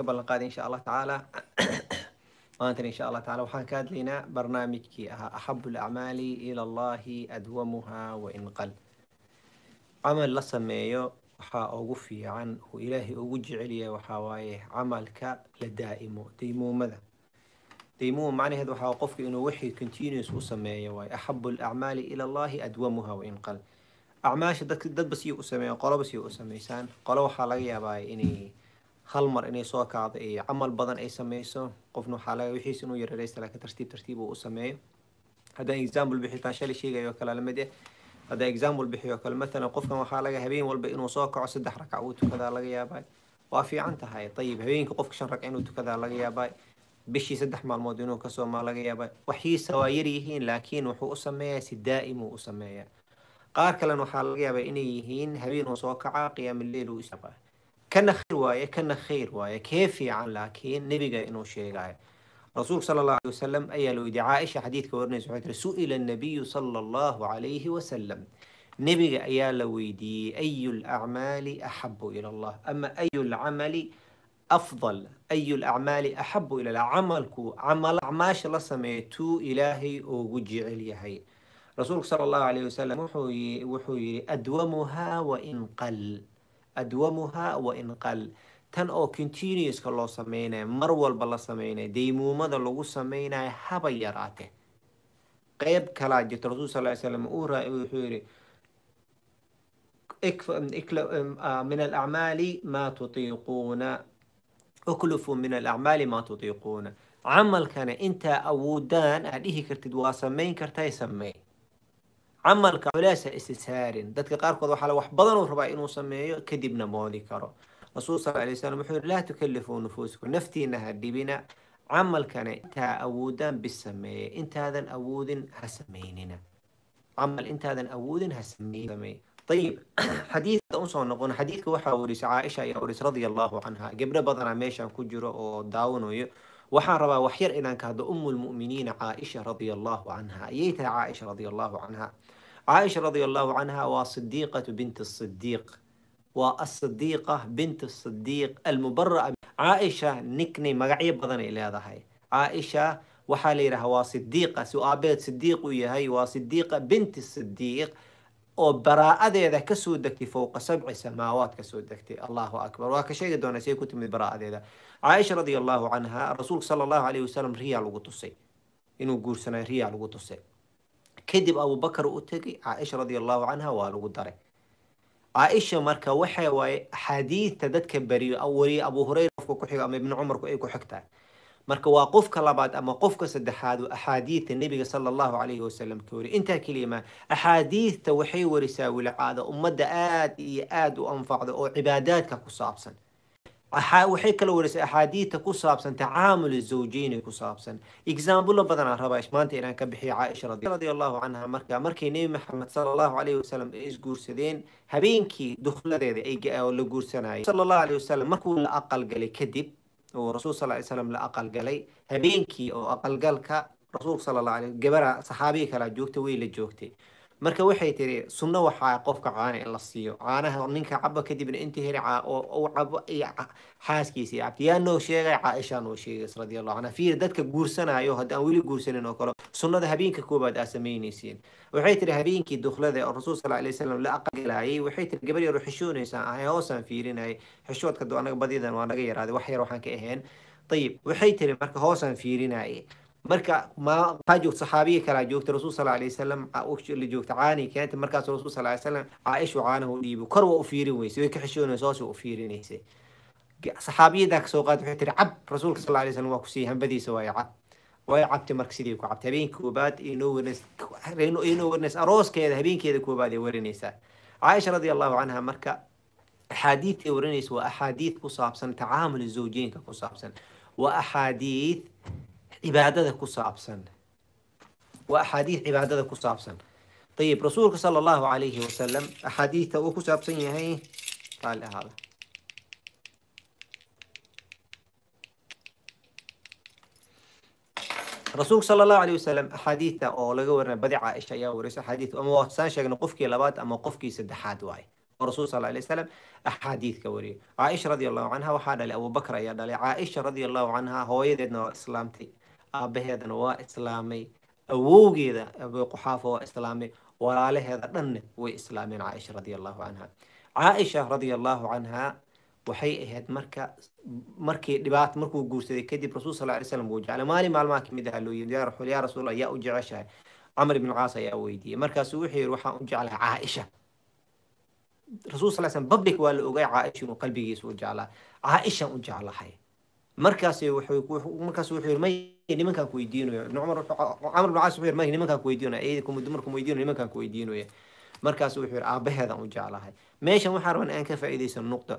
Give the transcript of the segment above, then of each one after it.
ka ballan qaada insha allah tacaala maantan insha allah tacaala waxaan ka hadlaynaa barnaamijkii ahaa axabu alacmaali ila allahi adwamuha wa in camal la sameeyo waxaa ugu fiican uu ilaahay ugu jecel yahay waxaa waaye camalka la daa'imo daymuumada daymuuma macnaheed waxaa qofka inuu wixii continuous u sameeyo waaye axabu alacmaali ila allahi adwamuha wa in qal acmaasha dadbasiyo u sameeya qolobasiyo u samaysaan qolo waxaa laga yaabaa inay hal mar inay soo kacdo iyo camal badan ay samayso qofna waxaa laga wixiisa inuu yarareysta laakiin tartiib tartiib uu u sameeyo haddaan example bixiyo taan shalay sheegayo kale la ah haddaan example bixiyo kale matalan qofkan waxaa laga habeen walba inuu soo kaco saddex ragca uu tukadaa laga yaabay waa fiican tahay ayib habeenkii qofka shan ragca inuu tukadaa laga yaabay bishii saddex maalmood inuu kasoo maa laga yaabay waxiisa waa yaryihiin laakiin wuxuu u sameeyaa si daa'im uu u sameeyaa qaar kalena waxaa laga yaabaa inay yihiin habeen uu soo kacaa qiyaamuleyl uu isaqaa kana waaye kana khayr waaye kee fiican laakiin nebiga inuu sheegaayo rasuulka sala allahu calay wasalam ayaa loo yidhi caaisha xadiidka warinaysa waxay tiri su'ila annabiyu sala allahu calayhi wasalam nebiga ayaa la weydiiyey ayu lacmaali axabu ila allah ama ayu lcamali afdal ayu lacmaali axabu ila llah camalku camal acmaasha la sameetuu ilaahay oogu jecel yahay rasuulku sala allahu calayhi wasalam wuxuu yidhi adwamuhaa wain qal adwamuha wainqal tan oo continuouska loo sameynayo mar walba la sameynaya daymuumada lagu sameynayo haba yaraate qeyb kalaa jirta rasul sal ly slam uu wuxuu yihi ah, min alacmaali maa tutiiquuna uklufuu min alacmaali maa tutiiquuna camalkana intaa awoodaan aad dhihi kartid waa sameyn kartay sameyn camalka culaysa isa saarin dadka qaarkood waxaa la wax badan uu rabaa inuu sameeyo kadibna moodi karo rasuul sal alay slam wuxuu yidhi laa tukalifuu nufuusakum naftiina ha dhibina camalkana intaa awoodaan bis sameeye intaadan awoodin ha samaynina camal intaadan awoodin ha sameeye طيب حديث أنصو نقول حديث كوحة وريس عائشة يا وريس رضي الله عنها قبل بدنا ميشان كجرو وداون ويو waxaa rabaa wax yar inaan ka hadlo umu lmu'miniina caaisha radia allahu canha ayay tahay caaisha radia allahu canha caaisha radia allahu canha waa sidiiqatu binti sidiiq waa asidiiqa binti sidiiq almubaraa caaisha nickname magacyo badan ay leedahay caaisha waxaa la yidhaha waa sidiiqa si aabeed sidiiq u yahay waa sidiiqa binti sidiiq oo baraa'adeeda kasoo degtay fowqa sabci samaawaad kasoo degtay allahu akbar waa ka sheegi doonaa say ku timid baraa'adeeda caaisha radia allaahu canhaa rasuulka sala allahu caleyhi wasalam riyaa lagu tusay inuu guursanay riyaa lagu tusay kadib abubakar u tegay caaisha radia allaahu canha waa lagu daray caaisha marka waxa waaye axaadiidta dadka beriyo wariye abu hureyra qofka ku xigo ama ibni cumarku ay ku xig marka waa qofka labaad ama qofka saddexaad oo axaadiidta nebiga sala allahu calayhi wasalam ka wariy intaa keliyama axaadiidta waxay warisaa wilcaada ummadda aada iyo aada u anfacda oo cibaadaadka ku saabsan waxay kala warisay axaadiidta ku saabsan tacaamul zawjeyni ku saabsan exaambulo badan rabaa maanta inaan ka bixiyo caaisha radia allahu canha marka markay nebi maxamed sala allahu alayhi wasalam ay isguursadeen habeenkii dukladeeda ay la guursanayay sala allahu alayhi wasalam markuu la aqalgalay kadib oo rasuul sal ly slam la aqalgalay habeenkii oo aqalgalka rasuulka sal allah alayh gabaraa saxaabiga kalaa joogta way la joogtay marka waxay tiri sunno waxaa qofka caana in la siiyo caanaha ninka cabo kadibna intii heri oo cabo xaaskiisii yaa noo sheegay caaisha noo sheegays radiallahu canha fiir dadka guursanayo haddaan weli guursanin oo kale sunnada habeenka koobaad aa samaynaysiin waxay tiri habeenkii duklada oo rasuul sala alay wasalam la aqagalayay waxay tiri gabar yar xishoonaysaa ahay hoosaan fiirinayay xishoodka do anaga badidan waa naga yaraaday wax yar waxaan ka ahayn ayib waxay tiri marka hoosaan fiirinayay marka maxaa joogta saxaabiga kalaa joogta rasul sal alay wasalam la joogta caanay keenta markaas rasul sal alay wasalam caaishu caanaha u dhiibo kor waa u fiirin weyse way ka xishoonaysa hoos u fiirinaysa saxaabiyadaa kasoo qaad waxay tiri cab rasuulka sal alay wasalam waa kusiiya hambadiisa waayo cab way cabtay marka sidii ku cabtay habeenka koobaad inoo warinays inoo warinays arooskeeda habeenkeeda koobaad ay warinaysaa caaisha radia allahu canha marka axaadiid ay warinaysa waa axaadiid ku saabsan tacaamul zawjeynka ku saabsan waa axaadiid cibaadada ku saabsan waa axaadiid cibaadada ku saabsan ayib rasuulka sala allahu calayhi wasalam axaadiidta uu ku saabsan yahay raali ahaada rasuulka sala allahu alayh wasalam axaadiidta oo laga warina badi caaisha ayaa warisa axaadiid ama waa saan sheegnay qofkii labaad ama qofkii saddexaad waaye oo rasuul sala alay wasalam axaadiidka wariyay caaisha radia allahu canha waxaa dhalay abubakr ayaa dhalay caaisha radia allahu canha hooyadeedna waa islaamtay aabaheedana waa islaamay awowgeeda abuquxaafa waa islaamay walaalaheeda dhanna way islaameen caaisha radia allahu canha caaisha radia allahu canhaa waxay ahayd marka markii dhibaat markuu guursaday kadib rasul sal lay slam wuu jeclay maalin maalmaha kamid aha loo yiri yaa rasuul ayaa u jeceshahay camr ibn caas ayaa weydiiyey markaasuu wuxuu yiri waxaan u jeclahay caaisha rasuul sal slam public waa la ogay caaisha inuu qalbigiisa u jeclaa caaishan u jeclahay markaas wuxuu markaas wuxuu yiri nimankaan ku weydiinaya cumar camr caas wuxuu yidhi markii nimankaan ku weydiinaya iyada markuu weydiinayo nimankaan ku weydiinaya markaasu wuxuu yidhi aabaheedaan u jeclahay meeshan waxaan rabaa aan ka faa'iidaysan nuqda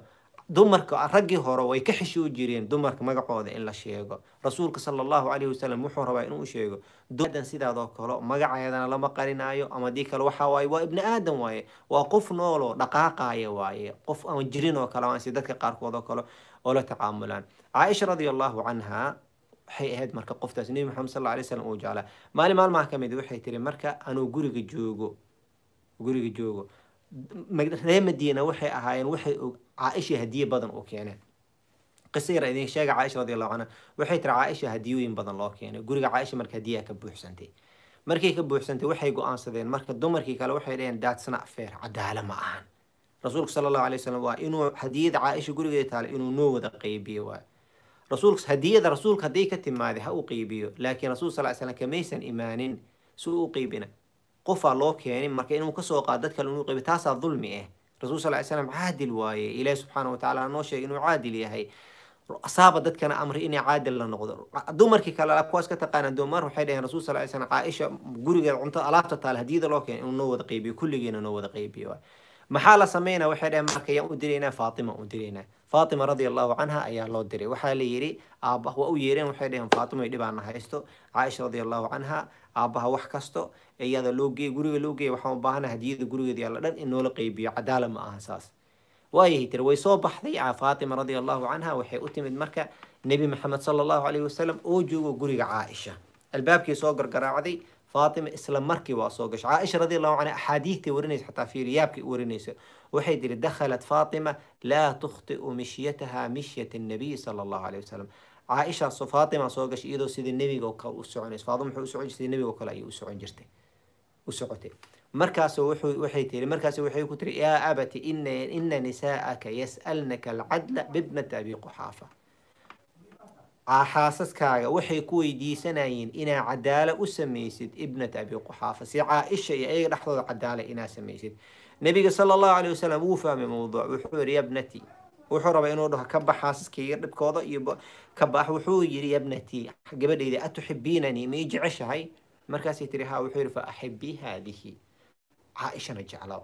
dumarka raggii hore way ka xishoo jireen dumarka magacooda in la sheego rasuulka sala allahu calayhi wasalam wuxuu rabaa inuu sheego dumadan sidaadoo kale magaceedana lama qarinaayo ama haddii kale waxaa waaye waa ibni aadan waaye waa qof nooloo dhaqaaqaaya waaye qof aan jirin oo kale aansi dadka qaarkood oo kale oo tacaamulaan caaisha radia allahu canhaa waxay ahayd marka qoftaas nebi maxamed sal alla alay slam uu jeclaa maalin maalmaha ka mid ah? waxay tiri marka anuu guriga joogo guriga joogo ree madiina waxay ahaayeen waxay caaisha hadiye badan u keeneen qisa yar idin sheega caaisha radiallahu canha waxay tiri caaisha hadiyooyin badan loo keenay guriga caaisha marka hadiyaa ka buuxsantay markay ka buuxsantay waxay go-aansadeen marka dumarkii kale waxay dhaheen daadsana afeer cadaalo ma ahan rasuulku sala allahu alay wasalam waa inuu hadiyada caaisha gurigeeda taale inuu noo wada qeybiye waayo rasuul hadiyada rasuulka hadday ka timaaday ha uu qiibiyo laakiin rasuul sal slam kamaysan imaanin si uu qiibina qofaa loo keenay marka inuu kasoo qaado dad kale inuu qiibi taasaa dulmi ah eh. rasuul sal slam caadil waaye ilaahi subxaana watacala hanoo sheegay inuu caadil yahay asaaba dadkana amri inay caadil la noqdo dumarkii kale kuwaas ka taqaanaa dumar waxay dhaheen rasul sal slam caaisha gurigeeda cunto alaabta taale hadiyada loo keenay inuu noo wada qiibiyo kulligeena noo wada qiibiyo maxaa la sameynaa waxay dhaheen marka yaan u diraynaa faatima u diraynaa faatima radia allahu canha ayaa loo diray waxaa la yiri aabbaha waa u yeereen waxay dheheen faatima dhibaana haysto caaisha radiallahu canha aabaha wax kasto iyada loo geey guriga loo geey waxaan u hadiyada gurigeeda yaalla dhan in noola qaybiyo cadaala ma aha saas waayahay tiri way soo baxday ah, faatima radiallahu canha waxay u timid marka nebi maxamed sala allahu calayhi wasalam oo joogo guriga caaisha albaabkii soo gargaraacday فاطمة إسلام مركي وأصوغش عائشة رضي الله عنها أحاديثتي ورنيس حتى في ريابك ورنيس وحيد دخلت فاطمة لا تخطئ مشيتها مشية النبي صلى الله عليه وسلم عائشة سو فاطمة صوغش إيدو سيد النبي وسعنيس فاطمة وسعون سيد النبي وكلا أي وسعون جرتي وسعتي مركز وحي تيري مركز وحي كتري يا أبت إن إن نساءك يسألنك العدل بابنة أبي قحافة xaasaskaaga waxay ku weydiisanayeen inaa cadaalo u samaysid ibnat abi quxaafa si caaisha iyo ayaga dhexdooda cadaala inaa samaysid nabiga sala allahu calay wasalam wuu fahmay mowduuc wuxuu yidhi yabnati wuxuu rabaa inuu dhaho ka xaasaskayga dhibkooda iyo ka wuxuu yidhi yabnati gabadhayda atuxibiinanii ma jeceshahay markaasay tiri ha wuxuu yidhi fa haadihi caaishana jeclow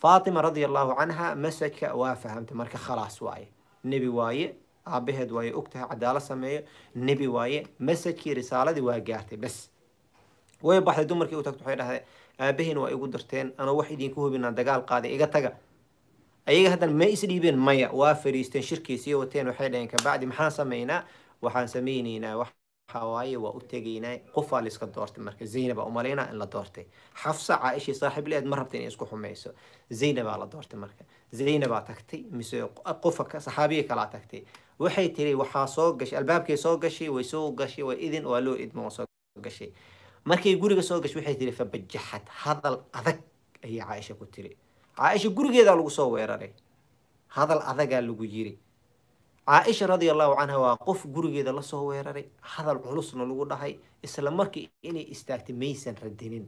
faatima radia allahu canha masaka waa fahamta marka khalaas waaye nebi waaye aabaheed waay ogtahay cadaalo sameeyo nebi waaye masajkii risaaladii waa gaartay bas way baxday dumarkii u tagto waxay dhahday aabaheen waa igu dirteen anoo wax idinku hubinaa dagaal qaaday iga taga ayaga haddana ma isdhiibeen maya waa fariisteen shirkii wateen waxay dhaheen kabacdi maxaan sameynaa waxaan sameyneynaa waxaa waaye waa u tegaynaa qofaa la doortay marka zaynabaa umalaynaa in la doortay xafsa caaishii saaxiib leed ma rabta inay isku xumayso zaynabaa la doortay marka zaynabaa tagtay mise qofa saxaabiya kalaa tagtay waxay tiri waxaa soo gashay albaabkay soo gashay way soo gashay waa idin waa loo idmo waa soo gashay markay guriga soo gashay waxay tiri fabajaxad hadal adag ayay caaisha ku tiri caaisha gurigeedaa lagu soo weeraray hadal adagaa lagu yiri caaisha radia allahu canha waa qof gurigeeda lasoo weeraray hadal culusna lagu dhahay isla markii inay istaagtay maysan radinin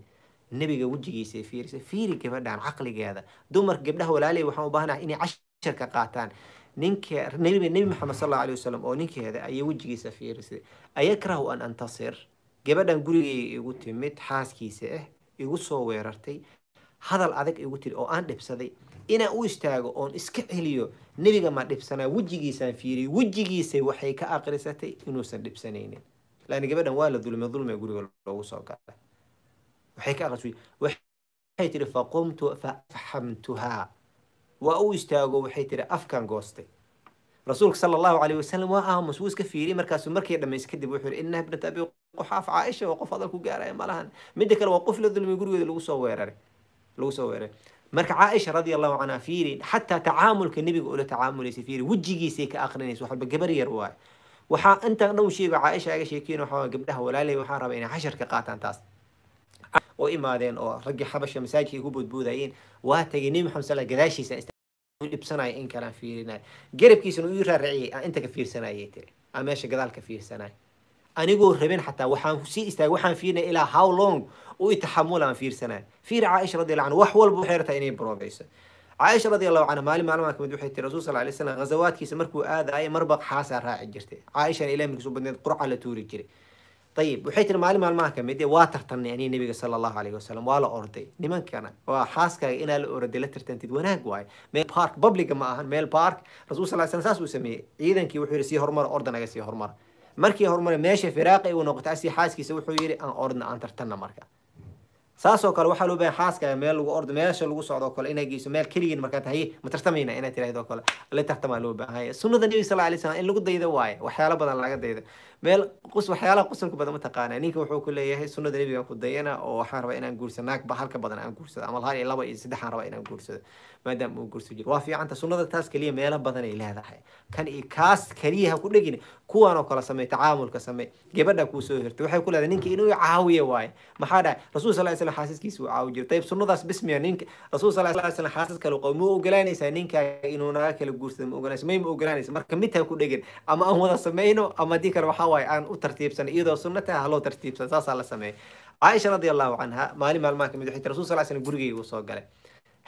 nebiga wejigiisay fiirisa fiiri gabadhan caqligeeda dumar gabdhaha walaaley waxaan u baahanaha inay casharka qaataan ninka nebi maxamed sal alla alay wasalam oo ninkeeda ayay wejigiisa fiirisay ayakrahu an antasir gabadhan gurigeyga igu timid xaaskiisa ah eh, igu soo weerartay hadal adag igu tiri oo aan dhibsaday inaan u istaago oon iska celiyo nebiga ma dhibsanaa wejigiisaan fiiriyo wejigiisa waxay ka aqrisatay inuusan dhibsanaynin lan gabadhan waa la dulmay dulmiga guriga loogu soo galay waxay ka aqrisay waxay tiri faqumtu faafhamtuhaa waa u istaago waxay tiri afkan goostay rasuulka sala allahu calayh wasalam waa aamus wuu iska fiiriyey markaasuu markii dhammays kadib wuxuu yidhi innaha ibnata abi quxaaf caaisha waa qof hadal ku gaaraya malahan midda kale waa qof la dulmay gurigeeda lagu soo weeraray lagu soo weeraray marka caaisha radia allahu canha fiiri xataa tacaamulka nebiga ula tacaamulaysay fiiri wejigiisay ka akrinaysa wax walba gabar yar waaye waxaa intaan dhan sheego caaisha aga sheekeyn waxaa gabdhaha walaalay waxaan rabaa inay casharka qaataan taas oo imaadeen oo raggii xabasha masaajidka ku boodboodayeen waa tagay nebi maxamed sal gadaashiisa dhibsanaya in kalaan fiirinay garabkiisana uu raaraciyay aan ah, inta ka fiirsanayay tiri aan ah, meesha gadaal ka fiirsanay anigoo rabin xataa waxaan sii istaagay waxaan fiirinay ilaa how long u itaxamul aan fiirsanay fiir caaisha radiallahu anha wax walba waxay rabtaa inay baroodayso caaisha radiallahu canha maalin maalmaha kamid waxay tiri rasuul sala alay slam ghazawaadkiisa markuu aadaayay marba xaasaa raaci jirtay caaishana ilaa milkisu badneed qurca la tuuri jiray ayib waxay tiri maalin maalmaha ka mid waa tartanay anii nebiga sala allahu calayhi wasalam waa la orday nimankana waa xaaskaaga inaa la orday la tartantid wanaag waaye meel park publiga ma ahan meel park rasuul sal slam saas uu sameeyey ciidankii wuxuu yidhi sii horumara ordanaga sii horumara markii horumare meesha firaaqi ay noqotay asi xaaskiisa wuxuu yidhi aan ordna aan tartanna marka saasoo kale waxaa loo bahan xaaskaaga meel lagu ordo meesha lagu socdoo kale inaa geyso meel keligiin markaa tahay ma tartamayna inaa tirahdo kale la tartamaa loo baahan sunnada nebiga sal lay slam in lagu daydo waaye waxyaalo badan laga dayda meel waxyaalaha qusulka badan ma taqaana ninka wuxuu ku leeyahay sunnada nebigan ku dayana oo waxaan rabaa inaan guursado naag halka badan aan guursado ama hal iyo laba iyo saddexaan rabaa inaan guursado maadaama uu guursan jiro waa fiicanta sunnada taas keliya meelo badan ay leedahay kan iyo kaas keliya ha ku dhegina kuwan oo kale samey tacaamulka samey gabadha kuu soo waxay ku leedahay ninka inuu caawiya waaye maxaa dhahay rasuul sal slam xaasaskiisa uu caawi jiro dayib sunnadaas bismiya ninka rasuul sal slam xaasas kale qow ma ogolaanaysaa ninkaa inuu naga kala guursado ma ogolanaysa may ma ogolanaysa marka mid ha ku dhegin ama aan wada sameyno ama haddii kale waxaa way aan u tartiibsan iyadoo sunna taha ah haloo tartiibsan saasaa la sameeya caaisha radia allahu canha maalin maalmaan kamid waxay tiri rasul sal slam gurigeygu soo galay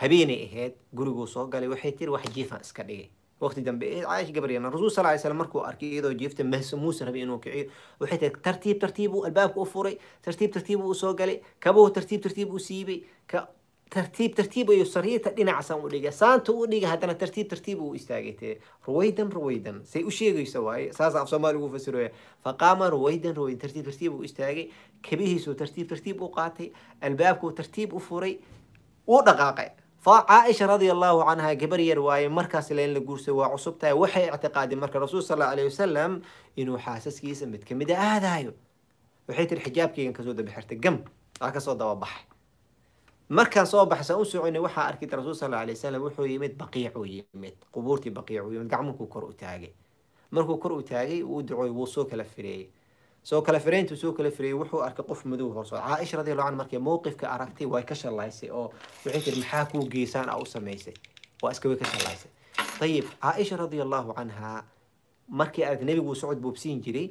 habeenay ahayd gurigu soo galay waxay tiri wax jiifan iska dhigay waqti dambe caaisha gabaryana rasul sal lay slam markuu arkay iyadoo jiifta mahsumuuse rabay inuu kiciyo waxay tiri tartiib tartiib uu albaabka u furay tartiib tartiib uu soo galay kabuu tartiib tartiib u siibay tartiib tartiib ayuu sariirta dhinacsan u dhiga saanta u dhiga haddana tartiib tartiib uu istaagayte ruwaydan ruwaydan say u sheegayso waaye saas af soomaaliga ugu fasirooya faqaama ruwaydan ruwaydan tartiib tartiib uu istaagay kabihiisuu tartiib tartiib u qaatay albaabkuu tartiib u furay wuu dhaqaaqay caaisha radia allahu canha gabar yar waaye markaas le la guursa waa cusub tahay waxay ictiqaadeen marka rasuul sala alayhi wasalam inuu xaasaskiisa mid kamida a waxay tiri xijaabkaygan kasoo daba xirtay gam aa kasoo dababaxay markaan soo baxsan u soconay waxaa arkid rasuul sal alay wasalam wuxuu yimid baqiicuu yimid qubuurtii baqiicuu yimid gacmunkuu kor u taagay markuu kor u taagay uu ducooy wuu soo kala fireeyey soo kala fireyntuu soo kala fireeyey wuxuu arkay qof madow horsoo caaisha radiallahu anha markay mowqifka aragtay way ka shallaysay oo waxay tiri maxaa kuu geesaan a u samaysay waa iska ka shallaysay ayib caaisha radiallahu canhaa markii aragtay nebigu socod buubsiin jiray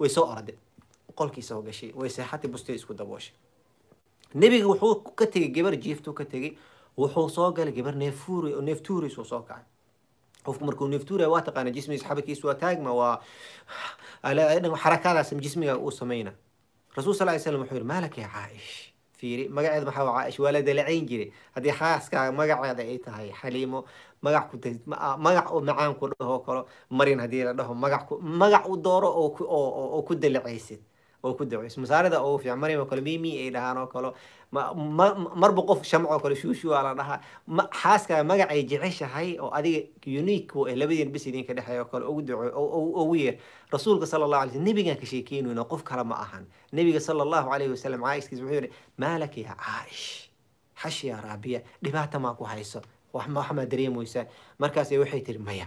way soo orday qolkii gashay way seexatay bustay isku dabooshay nebiga wuxuu ka tegey gabar jiiftuu ka tegey wuxuu soo galay gabar neeftuuri neeftuuris uu soo kacay qofku markuu neeftuuriya waa taqaana jismigiis xabadkiisu waa taagma waa xarakaadaas jismiga uu samayna rasuul sal slam wuxuu yidhi maalaka yaa caa'ish fiiri magaceed maxaa caa'ish waa la dalacayn jiray haddii xaaskaaga magaceeda ay tahay xaliimo magac ku magac oo macaan ku dhahoo kalo marin haddii la dhaho magac magac u dooro oo ku dalacaysid oo ku daweyso masaarida ugu fiican maryam kale mimi ay dhahaan oo kale marba qof shamc oo kale shuushi waa la dhahaa xaaska magacay jeceshahay oo adiga unique ee eh, labadiin bis idinka dhexeeya oo kale ugu duco ugu yeer rasuulka sala allah alay sl nebigaan ka sheekeynayna qof kale ma ahan nebiga sala allahu calayhi wasalam caaishkiis wuxuu yidhi maalaka yaa caaish xash yaa raabiya dhibaata maa ku hayso wax maa dareemaysaa markaas waxay tiri maya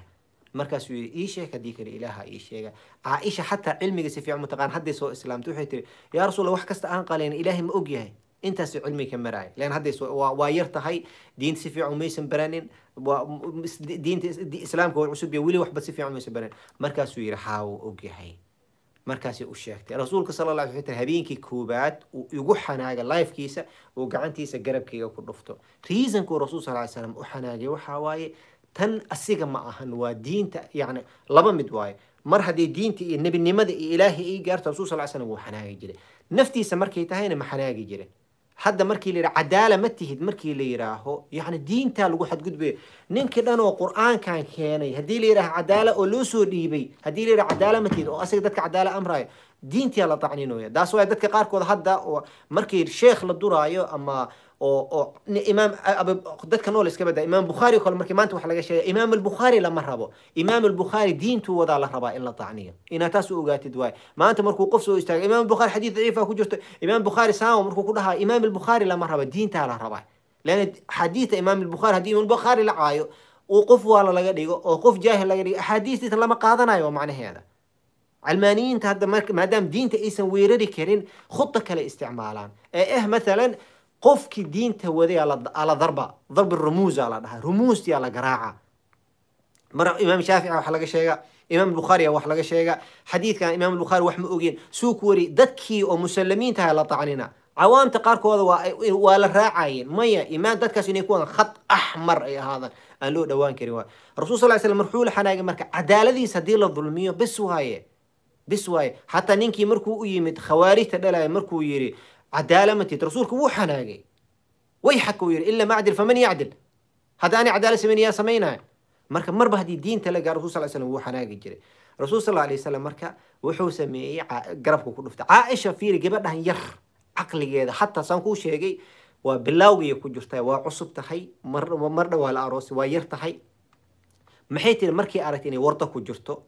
markaasuu yidhi ii sheeg haddii kale ilaaha ii sheega caaisha xataa cilmigiisa fiican mataqaan hadday soo islaamtay waxay tiri yaa rasuula wax kasta aan qaleen ilaahay ma og yahay intaasuu cilmiga ka maraaya lan hadday waa yar tahay diinta si fiican maysan baranin diinta islaamka war cusub iyo weli waxba si fiican maysan baranin markaasuu yidhi haa wuu og yahay markaasay u sheegtay rasuulka sala allah alay slam habeenkii koowaad uu igu xanaaga lifekiisa uu gacantiisa garabkayga ku dhufto reasonkuu rasuul sal ly slam u xanaagay waxaa waaye tan asiga ma ahan waa diinta yani laba mid waaye mar haddii diinta iyo nebinimada iyo ilaahay ay gaarto rasul sal slam wuu xanaagi jiray naftiisa markay tahayna ma xanaagi jirin hadda markii la cadaala ma tihid markii la yidhaaho yacni diintaa lagu xadgudbayo ninkii dhan oo qur-aankan keenay haddii la yidhaaha cadaala oo loo soo dhiibay haddii la yidhaha cadaala ma tihid oo asiga dadka cadaala amraayo diintiyaa la tacniinooya taas waay dadka qaarkood hadda markii sheekh la duraayo ama oo imaam dadka nool iska bada imaam bukhaari kale markii maanta waxa laga sheegay imaam albukhaari lama rabo imaam albukhaari diintuu wadaa la rabaa in la tacniyo inaa taas u ogaatid waaye maanta markuu qof soo istaagay imaam bukhaari xadiid daciifa ku jirto imaam bukhaari saama markuu ku dhahaa imaam albukhaari lama raba diintaa la rabaa leanna xadiida imaam albukhaari haddii imaam albukhaari la caayo uu qof waala laga dhigo oo qof jaahil laga dhigo axaadiistiisa lama qaadanayo macnaheeda calmaaniyiinta hadda maadaama diinta aysan weerari karin khuda kale isticmaalaan ee ah eh, maalan qofkii diinta waday ala darba darb rumuuz la dhahaa rumuustii ala garaaca mar imaam shaafici wax laga sheega imaam bukhaariya wax laga sheega xadiidkan imaam bukhaari wax ma ogeen suu ku wari dadkii oo musalimiintaha ah la tacnina cawaamta qaarkooda waa la raacayeen maya imaan dadkaas inay kuwaan khad axmar ay ahaadaan aan loo dhowaan karin waay rasul sal slam marxuu la xanaagay marka cadaaladiis haddii la dulmiyo bis waaye bis waaye xataa ninkii markuu u yimid khawaarijta dhalaya markuu yidhi cadaala matid rasuulku wuu xanaagay way xag uu yidhi ila ma acdil faman yacdil haddaanay cadaala samayn yaa samaynaya marka marba haddii diinta la gaa rasul sal slm wuu xanaagi jiray rasuul sal alay wasalam marka wuxuu sameeyey garabku ku dhuftay caaisha fiiri gabadhan yar caqligeeda xataa saan kuu sheegay waa bilaawgiya ku jirta waa cusub tahay mar dhawaa la aroosi waa yar tahay maxay tiri markii aragtay inay warda ku jirto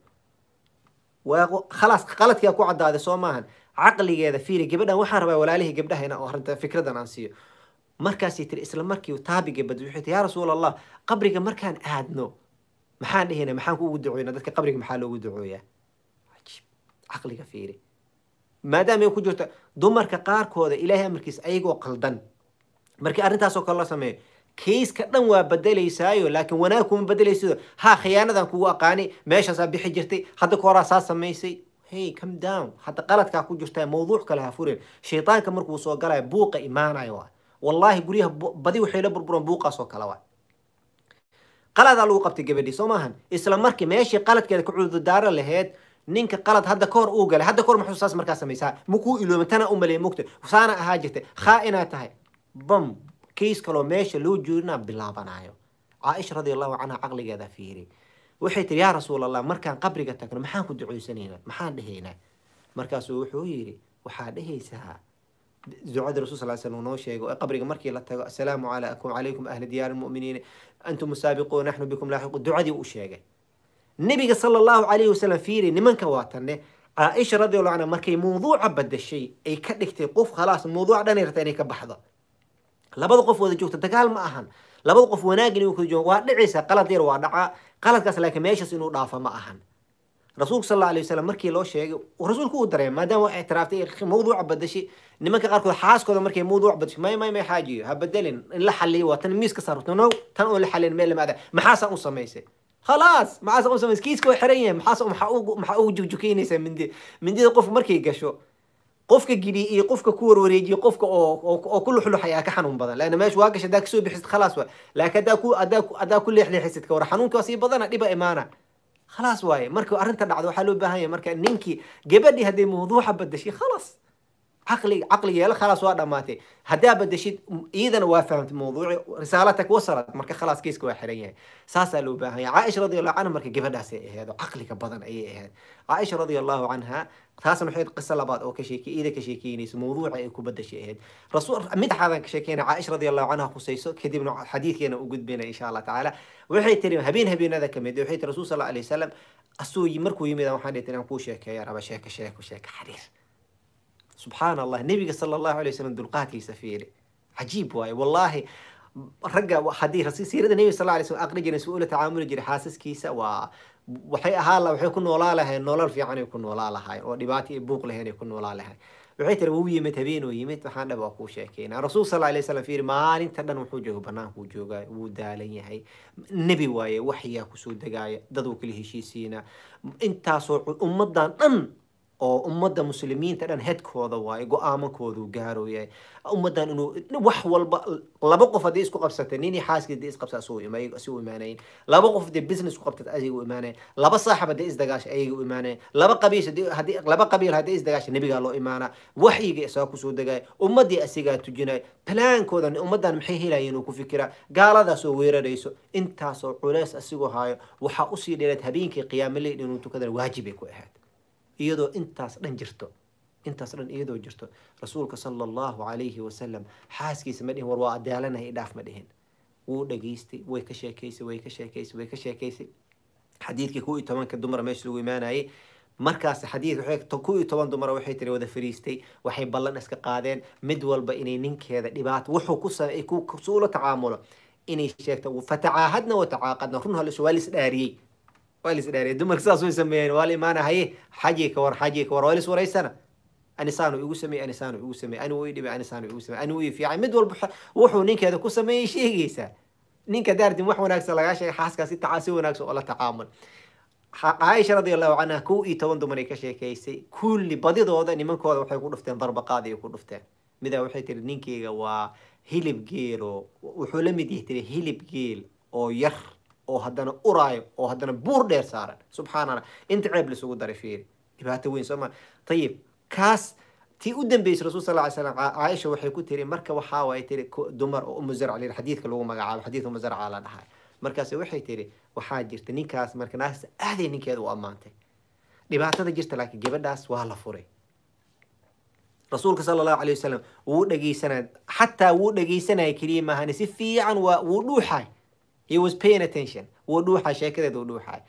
khalaas qaladkaa ku caddaaday soo maahan caqligeeda fiiri gabadhan waxaan rabaa walaalihii gabdhaha inaan arinta fikradan aan siiyo markaasay tiri isla markii taabiga bad waxay yaa rasuul allah qabriga markaan aadno maxaan dhehina maxaan ku ugu dadka qabriga maxaa loogu ducooyaa cajiib caqliga fiiri maadaama ay ku jirto dumarka qaarkooda ilaahay amarkiis ayagoo qaldan markii arrintaasoo kale la sameeyo kiiska dhan waa bedelaysaayo laakiin wanaag kuma bedelaysido haa khiyaanadan kugu aqaani meeshaasaa bixi jirtay hadda ka saa samaysay hey come down hadda qaladkaa ku jirtaa mawduuc kale ha furin shaytaanka markuu soo galaya buuqa imaanaya waa wallaahi guryaha badi waxay la burburan buuqaas oo kale waa qaladaa lagu qabtay gabadhii soo maahan isla markii meeshii qaladkeeda ka cudurdaara laheyd ninka qalad hadda ka hor uu galay hadda kahor maxuu saas markaa samaysaa makuu iloomay tana u maleey mogta saana ahaa jirtay khaa inaa tahay bam kays kaloo meesha loo joorina bilaabanaayo caaisha radiallahu canha caqligeeda fiiri waxay tiri yaa rasuulallah markaan qabriga tagno maxaan ku ducoysanaynaa maxaan dhehaynaa markaasuu wuxuu yidhi waxaa dhehaysaa ducada rasul sal slam noo sheego qabriga markii la tago assalaamu alaikum calaykum ahla diyaar muminiin antum saabiquun naxnu bikum laaxiqu ducadii u sheegay nebiga sala allahu calayhi wasalam fiiri nimanka waatanne caaisha radiallahu anha markay mawduuca badashay ay ka dhigtay qof khalaas mawduuca dhanay rabta inay ka baxdo labada qof wada joogta dagaal ma ahan labada qof wanaag inay kala joogaan waa dhicaysa qalad yar waa dhacaa qaladkaas laakiin meeshaas inuu dhaafo ma ahan rasuulka sal alla alay wasalam markii loo sheegay rasuulku uu dareema maadaama waa ictiraaftay mawduuca badashi nimanka qaarkood xaaskooda markay mawduuc badashay may may may xaajiyo ha bedelin in la xaliyo waa tan miiska saarto tan oon la xalin meel lama adaa u samaysay khalaas maxaasaan u samaysay kiiska waa xiran yahay maxaas maxaa ugu jujukaynaysaa mindi mindida qof markay gasho qofka geliye iyo qofka ku warwareejiya qofka oo ku luxlux ayaa ka xanuun badan lan meesha waa gasha adaa kasoo bixisid khalaas waay laakiin haddaa ku leexleexisid ka war xanuunkaa sii badana dhiba imaana khalaas waaye marka arrinta dhacda waxaa loo baahan yahay marka ninkii gabadhii hadday mawduuxa badashay khalaas عقلي عقلي يلا خلاص وانا ماتي هدا بدشيد اذا وافهمت موضوعي رسالتك وصلت مركه خلاص كيسك وحريه ساسا لو باهي عائشه رضي الله عنها مركه قبداس اي هذا عقلك بدن اي هذا عائشه رضي الله عنها تاسن وحيد قصه لباد او كشيكي ايده كشيكينيس موضوع اي كبدشي اي رسول مد حدا كشيكينا عائشه رضي الله عنها خصيصه كدبنا حديثنا وقدبنا ان شاء الله تعالى وحي تري هبين هبين هذا كميد وحي الرسول صلى الله عليه وسلم اسو مركو يمي waxaan dhahayay inaan kuu sheekeeyaa raba sheeko sheeko sheeko xariir subxaan allah nebiga sala allahu alay wasalam dulqaadkiisa fiiri cajiib waaye wallaahi ragga haddii siirada nebiga sal alay slam aqri jiray su-uula tacaamuli jiray xaasaskiisa waa waxay ahaa waxay ku noolaa lahayn nolol fiican ay ku noolaa lahayn oo dhibaato iyo buuq lahayn ay ku noolaa lahayn waxay tiri wuu yimid habeenuu yimid waxaan dhab waa kuu sheekeynaa rasuul sal alay slam fiiri maalinta dhan wuxuu joogo bannaankuu joogaa wuu daalan yahay nebi waaye waxyaa kusoo degaaya dad wuu kala heshiisiinaa intaasoo ummaddan dhan oo ummadda muslimiinta dhan hedkooda waaye go-aamakoodu gaarooyahay ummaddan inuu wax walba laba qof haddii isku qabsatay ninii xaaskii dee isqabsa isuu imaanayin laba qof dee business ku qabtad ayaga imaanayin laba saaxib haddii isdagaash ayaga imaanayin laba qabiil haddii laba qabiil haddii isdagaash nebigaa loo imaanaa waxyiga isaga kusoo degaya ummaddii asigaa tujinaya balaankoodan ummaddan maxay helayeen uu ku fikiraa gaaladaasoo weerarayso intaasoo culeys asigoo haayo waxaa usii dheereed habeenkii qiyaamaleyd inuu tukadan waajibay ku ahayd iyadoo intaas dhan jirto intaas dhan iyadoo jirto rasuulka sala allahu calayhi wasalam xaaskiisa ma dhihin war waa adaalanahay idhaaf ma dhihin wuu dhageystay way ka sheekaysay way ka sheekaysay way ka sheekaysay xadiidkii ku tobanka dumara meesha lagu imaanayay markaas xadiidka ku iyo toban dumara waxay tiri wada fariistay waxay ballan iska qaadeen mid walba inay ninkeeda dhibaata wuxuu ku suula tacaamulo inay sheegto fatacaahadna wa tacaaqadna run halisu waa lis dhaariyey waa lis dhaariye dumarka sidaas way sameeyeen waa la imaanahaye xaji ka war xaji ka war waa lis waraysana anisaanu igu sameey anisaanu igu sameey ani wuu ii dhibay anisaanu igu sameey ani wuu ii fiican mid walba wuxuu ninkeeda ku sameeyey sheegaysaa ninka daartin wax wanaagsan lagaa sheegay xaaskaas si wanaagsan oo la tacaamul caaisha radia allahu canha kow iyo toban dumaray ka sheekeysay kulli badidooda nimankooda waxay ku dhufteen darbaqaadi ay ku dhufteen midaa ah waxay tiri ninkeyga waa hilib geelo wuxuu la mid yahay hilib geel oo yar oo haddana uraayo oo haddana buur dheer saaran subxaan inta ceeb lisugu daray fiiri dhibaato weyn sooma ayib kaas tii u dambeysay rasul sal ly slam caaisha waxay ku tiri marka waxaa waay tiri dumar oo umu zarc lil xadiidka lagu magacaabo xadiid umu zarca la dhahay markaas waxay tiri waxaa jirta ninkaas marka naagta aaday ninkeeda u ammaantay dhibaatada jirta laakiin gabadhaas waa la furay rasuulka sala allahu calay wasalam wuu dhegeysanaya xataa wuu dhegeysanaya keliya maahane si fiican waa wuu dhuuxay he was paying attention sheekadeed uu dhuuxay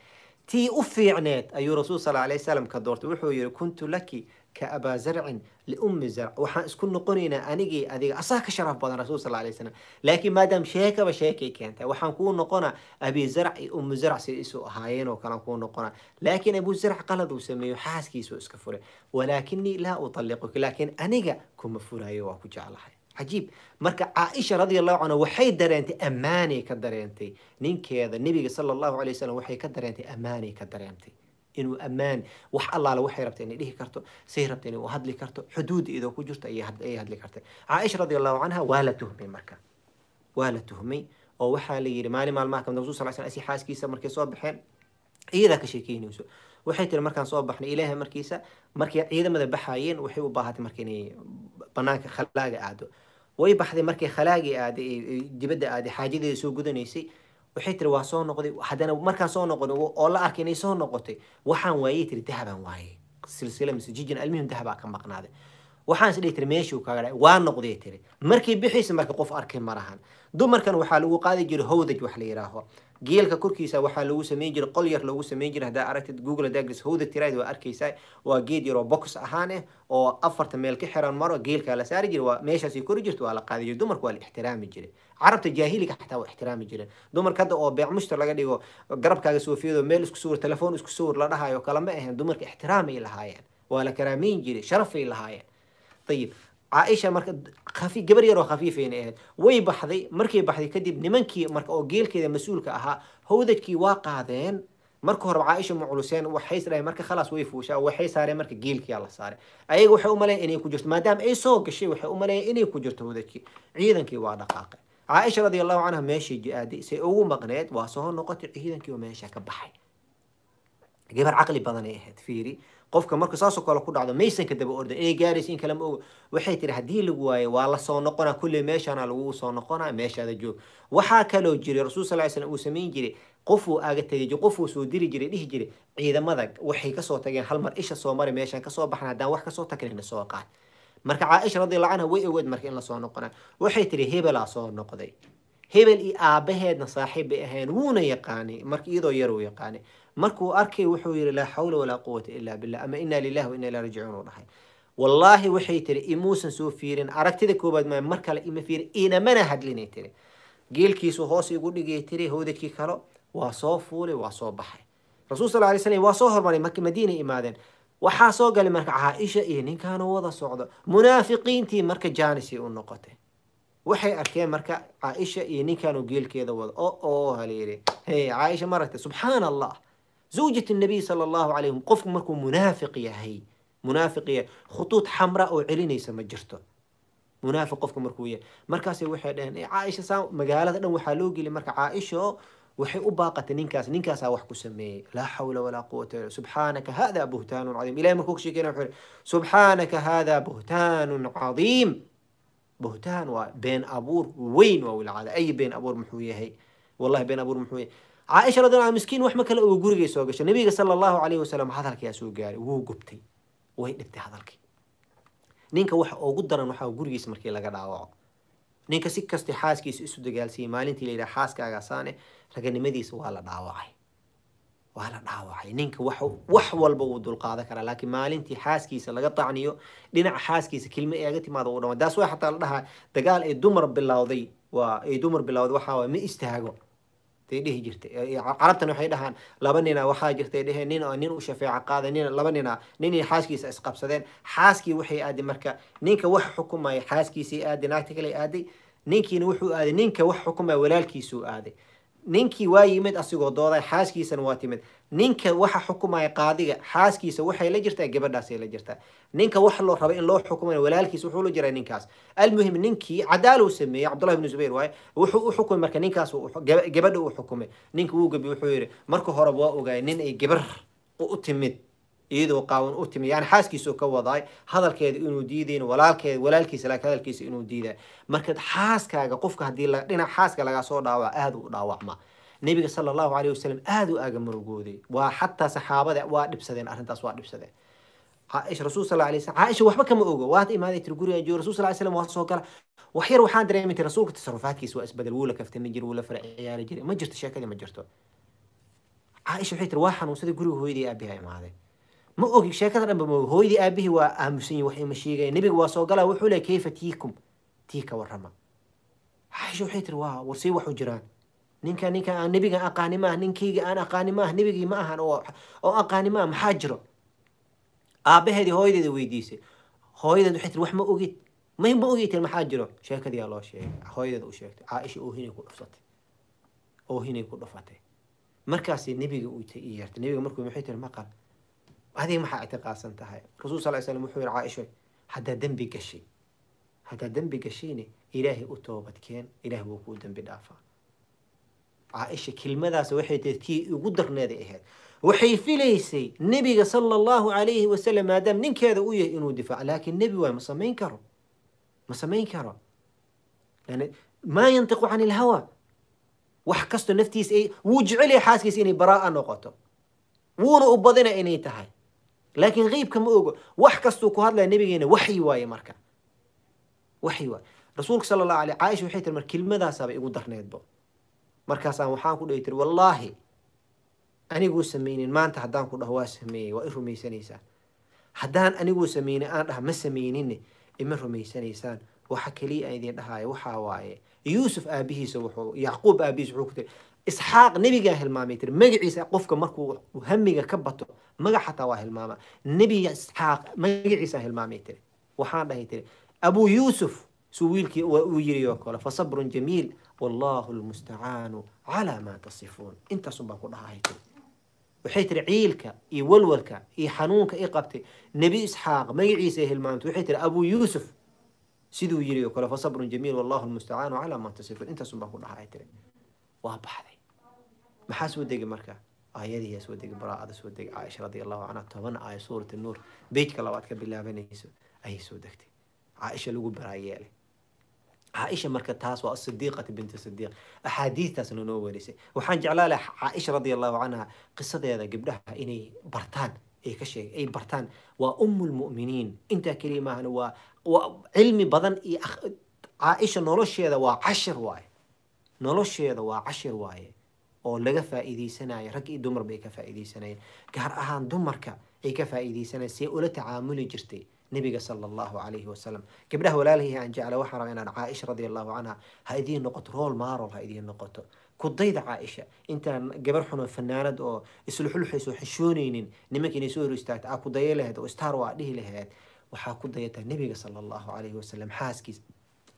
tii u fiicneed ayuu rasuul sala alay wasalam ka doortay wuxuu yihi kuntu laki ka abaa zarcin liummi zarc waxaan isku noqonaynaa anigii adiga asaa ka sharaf badan rasuul sala alay wasalam laakiin maadaam sheekaba sheekay keentay waxaan kuu noqonaa abi zarc iyo ummi zarc si isu ahaayeen oo kalean kuu noqonaa laakiin abu zarc qalad uu sameeyo xaaskiisuu iska furay walaakinii laa utalliquka laakiin aniga kuma furayo waa ku jeclahay cajiib marka caaisha radiallahu canha waxay dareentay ammaanay ka dareentay ninkeeda nebiga sala allahu calay wasalam waxay ka dareentay ammaanay ka dareentay inuu ammaan wax allaale waxay rabta inay dhihi karto say rabta inay u hadli karto xuduudda idoo ku jirto ayay hadli kartay caaisha radiallahu canha waa la tuhmay marka waa la tuhmay oo waxaa la yidhi maalin maalmaha kamid rasul sal sl xaaskiisa markay soo baxeen iyadaa ka sheekeynayso waxay tiri markaan soo baxnay ilaahay markiisa markay ciidamada baxaayeen waxay u baahatay marka inay banaanka khalaaga aado way baxday markay khalaagi aaday dibadda aaday xaajadeeda soo gudanaysay waxay tiri waa soo noqday haddana markaan soo noqon oo la arkay inay soo noqotay waxaan waayey tiri dahabaan waayey silsila mise jijin almuhim dahabaa ka maqnaaday waxaan isdhihi tiri meeshuu kaaga dhacay waa noqday tiri markii bixiysa marka qof arkay ma dumarkan waxaa lagu qaadi jiray howdaj wax la yidhaaho geelka korkiisa waxaa lagu samayn jiray qol yar loogu samayn jiray haddaa aragtid google haddaa howda tirayd waa arkaysaa waa geed yaroo box ahaan ah oo afarta meel ka xiran maro geelkaa la saari jiray waa meeshaasay kori jirta waa la qaadi jiray dumarka waa la ixtiraami jiray carabta jaahiliga xataa waa ixtiraami jireen dumarka hadda oo beecmushtar laga dhigo garabkaaga soofiyado meel isku sawir telefoon isku sawir la dhahayo kalama ma ahayn dumarka ixtiraamay lahaayeen waa la karaameyn jiray sharafay lahaayeen ayib caaisha marka kafi gabar yaroo khafiifayna ahayd way baxday markay baxday kadib nimankii marka oo geelkeeda mas-uulka ahaa howdajkii waa qaadeen marka hore caaisha ma waxay isdhaheen marka khalaas way fuushaa waxay saareen marka geelkiyaa la saaray ayaga waxay u inay ku jirto maadaama ay soo gashay waxay u maleeyan inay ku jirto hawdajkii ciidankii waa dhaqaaqay caaisha radi allahu canha meeshay aaday say ugu maqneed waa soo noqotay ciidankii oo meesha ka baxay gabar caqli badanay ahayd fiiri qofka marka saasoo kale ku dhacdo maysan ka daba ordan inay gaaraysa in kalema oga waxay tiri haddii lagu waayo waa la soo noqonaa kulley meeshaana lagu soo noqonaa meeshaada joog waxaa kaloo jiray rasuul sal slam uu samayn jiray qofuu aaga tageji qofuu soo diri jiray dhihi jiray ciidamada waxay kasoo tageen hal isha soo mari meeshaan kasoo baxna haddaan wax kasoo tagnayna soo qaad marka caaisha radiallahu canha way ogeed marka in lasoo noqonaa waxay tiri hebelaa soo noqday hebel iyo aabaheedna saaxiib bay ahayn wuuna yaqaanay marka iyadoo yaruu yaqaanay markuu arkay wuxuu yidhi laa xawla walaa quwata ilaa billah ama inaa lilahi wa inaa ilaa rajicuun uu dhahay wallaahi waxay tiri imuusan soo fiirin aragtida koobaad maa mar kale ima fiirin inamana hadlinay tiri geelkiisu hoos igu dhigay tiri howdajkii kalo waa soo fuulay waa soo baxay rasuul sal alay slam waa soo hormaray marka madiina imaadeen waxaa soo galay marka caaisha iyo ninkaanu wada socdo munaafiqiintii marka jaanisii u noqotay waxay arkeen marka caaisha iyo ninkaanu geelkeeda wada o o halayihi caaisha ma aragtay allah زوجة النبي صلى الله عليه وسلم قفكم مركو منافق يا هي منافق يا خطوط حمراء وعلينا يسمى جرته منافق قفكم مركوية مركاس وحي لأن إيه، عائشة سام مقالة أنا وحلوقي لمرك عائشة وحي أباقة نينكاس نينكاس وحك سمي لا حول ولا قوة سبحانك هذا بهتان عظيم إلى مركوك شيء سبحانك هذا بهتان عظيم بهتان وبين أبور وين وولعاد أي بين أبور محوية هي والله بين أبور محوية caaisha radi a miskiin wax ma kale oo gurigay soo gashay nabiga sala allahu alayhi wasalam hadalkaa soo gaaray wuu gubtay way dhibtay hadalkii ninka waxa ugu daran waxaa gurigiis markii laga dhaawaco ninka si kasta xaaskiisa isu dagaalsiyey maalintii la yidhaha xaaskaagasaane raganimadiisa waa la dhaawacay waa la dhaawacay ninka wax wax walba wuu dulqaadan karaa laakiin maalintii xaaskiisa laga dacniyo dhinaca xaaskiisa kelma eega timaada uu dhama taas waa xataa la dhahaa dagaal ay dumar bilowday waa ay dumar bilowday waxaa ma istaago dhihi jirtay carabtan waxay dhahaan laba nina waxaa jirtay dheheen nin oo nin u shafeeca qaaday nina laba nina ninii xaaskiisa isqabsadeen xaaskii waxay aaday marka ninka wax xukumaya xaaskiisii aaday naagta kale aaday ninkiina wuxuu aaday ninka wax xukumaya walaalkiisuu aaday ninkii waa yimid asigoo dooday xaaskiisana waa timid ninka waxa xukumaya qaadiga xaaskiisa waxay la jirtaa gabadhaasay la jirtaa ninka waxa loo raba in loo xukumay walaalkiis wuxuu la jiraa ninkaas almuhim ninkii cadaaluu sameeyey cabdullahi ibnu zubayr waaye wuxuu u xukumay marka ninkaas gabadha uu xukumay ninka wuu gabi wuxuu yidhi marka horeba waa ogaayay nin ay gabar u timid iyadoo qaawan u timi yani xaaskiisoo ka wadaay hadalkeeda inuu diidayn walaalkeed walaalkiisa laakiin hadalkiisa inuu diiday marka xaaskaaga qofka haddii dhinac xaaska lagaa soo dhaawac aada u dhaawacma nebiga sala allahu calayh wasalam aada u aaga murugooday waa xataa saxaabada waa dhibsadeen arrintaas waa dhibsadeen caaisha sal alay slam caaisha waxba kama ogo waad imaaday tir guriga joogo rasul sal slam waa soo gala wax yar waxaan dareemi tir rasuulka tasarufaadkiisa waa isbedel wuu la kaftami jiray wuu la fara jiray ma jirto sheekadii ma jirto caaisha waxay tiri waa xanuunsaday guriga hooyadii aabiha imaaday ma ogi sheekada dhanba ma ogi hooyadii aabihii waa aamusan yihin waxay ma sheegayaan nebiga waa soo galaa wuxuu leeyahy kayfa tiikum tii ka caaisha waxay tiri waa war sii jiraan ninka ninka aan nebiga aqaani maah ninkayga aan aqaani maah nebigii ma ahan oo aqaani maah maxaa jiro aabbaheedii hooyadeeda weydiisay hooyadeed waxay tiri wax ma ogid may ma ogii maxaa jiro sheekadii loo sheegay hooyadeeda u sheegtay caaisha oohinay ku dhufsatay oohinay ku dhufatay markaasi nebiga uu yartay nebiga markuu maxay tiri maqal adiga maxaa ictiqaasan tahay rasul sal l slm wuxuu yihi caaisha haddaa dembi gashay haddaa dembi gashayne ilaahay u toobadkeen ilaah wuu kuu dembi dhaafaa caaisha kelmadaas waxay tahay tii ugu darneeday ahayd waxay filaysay nebiga sala allahu calayhi wasalam maadaam ninkeeda u yahay inuu difaaco laakiin nebi waay ma samayn karo ma samayn karo yani maa yantiqu can ilhawa wax kastoo naftiisa wuu jecelyahay xaaskiisa inay baraaa noqoto wuuna u badina inay tahay laakiin qeybka ma ogo wax kastuu ku hadlaya nabigeena waxyi waaye marka waxyi waay rasuulka sala allahu alay caaisha waxay tiri mar kelmadaasaabay igu darneedbo markaasaan waxaan ku dhihi tiri wallaahi aniguu sameynin maanta haddaan ku dhaho waa sameeyey waa i rumaysanaysaa haddaan aniguu sameynin aan dhaha ma sameynine ima rumaysanaysaan waxa keliya aan idin dhahaayo waxaa waaye yuusuf aabihiisa wuxuu yacquub aabihiis wuxuu ku tiri isxaaq nebigaa hilmaamay tiri magaciisa qofka markuu hamiga ka bato magac xataa waa hilmaama nebi isxaaq magaciisa hilmaamay tiri waxaan dhahay tiri abuu yuusuf suu wiilkii uu yirioo kale fasabrun jamiil wallaahu lmustacaanu calaa maa tasifuun intaasun ku dhahahay tiri waxay tiri ciilka iyo walwalka iyo xanuunka i qabtay nebi isxaaq magaciisa hilmaamtay waxay tiri abuu yuusuf siduu yiri oo kale fasabrun jamiil wallaahu lmustacaanu calaa maa tasifuun intaasun ku dhahahay tiri waa baxday maxaa soo degi marka aayadiyaa soo degi baraacada soo caaisha radi allahu canha toban aaya suurati nuur bejka labaad ka bilaabanayso ayay soo degtay caaisha lagu baraayeelay caaisha marka taas waa asidiiqati binti sidiiq axaadiistaasna noo warisay waxaan jeclaa leh caaisha radi allahu canha qisadeeda gabdhaha inay bartaan ay ka sheeg ay bartaan waa ummulmu'miniin intaa keliya maahana waa waa cilmi badan iyo caaisha nolosheeda waa cashir waaye nolosheeda waa cashir waaye oo laga faa'iideysanaya rag iyo dumar bay ka faa'iideysanayeen gaar ahaan dumarka ay ka faa'iideysanayeen see ula tacaamuli jirtay nabiga sala allahu calayhi wasalam gabdhaha walaalihii aan jecla waxaan rabaa inaan caaisha radia allahu canha ha idiin noqoto rool maarol ha idiin noqoto kudayda caaisha intaan gabar xun oo fanaanad oo isla xulxaysoo xishoonaynin nimanka inay soo hor istaagta aa ku lahayd oo istaar waa dhihi lahayd waxaa ku dayataa nabiga sala allahu calayhi wasalam xaaskiis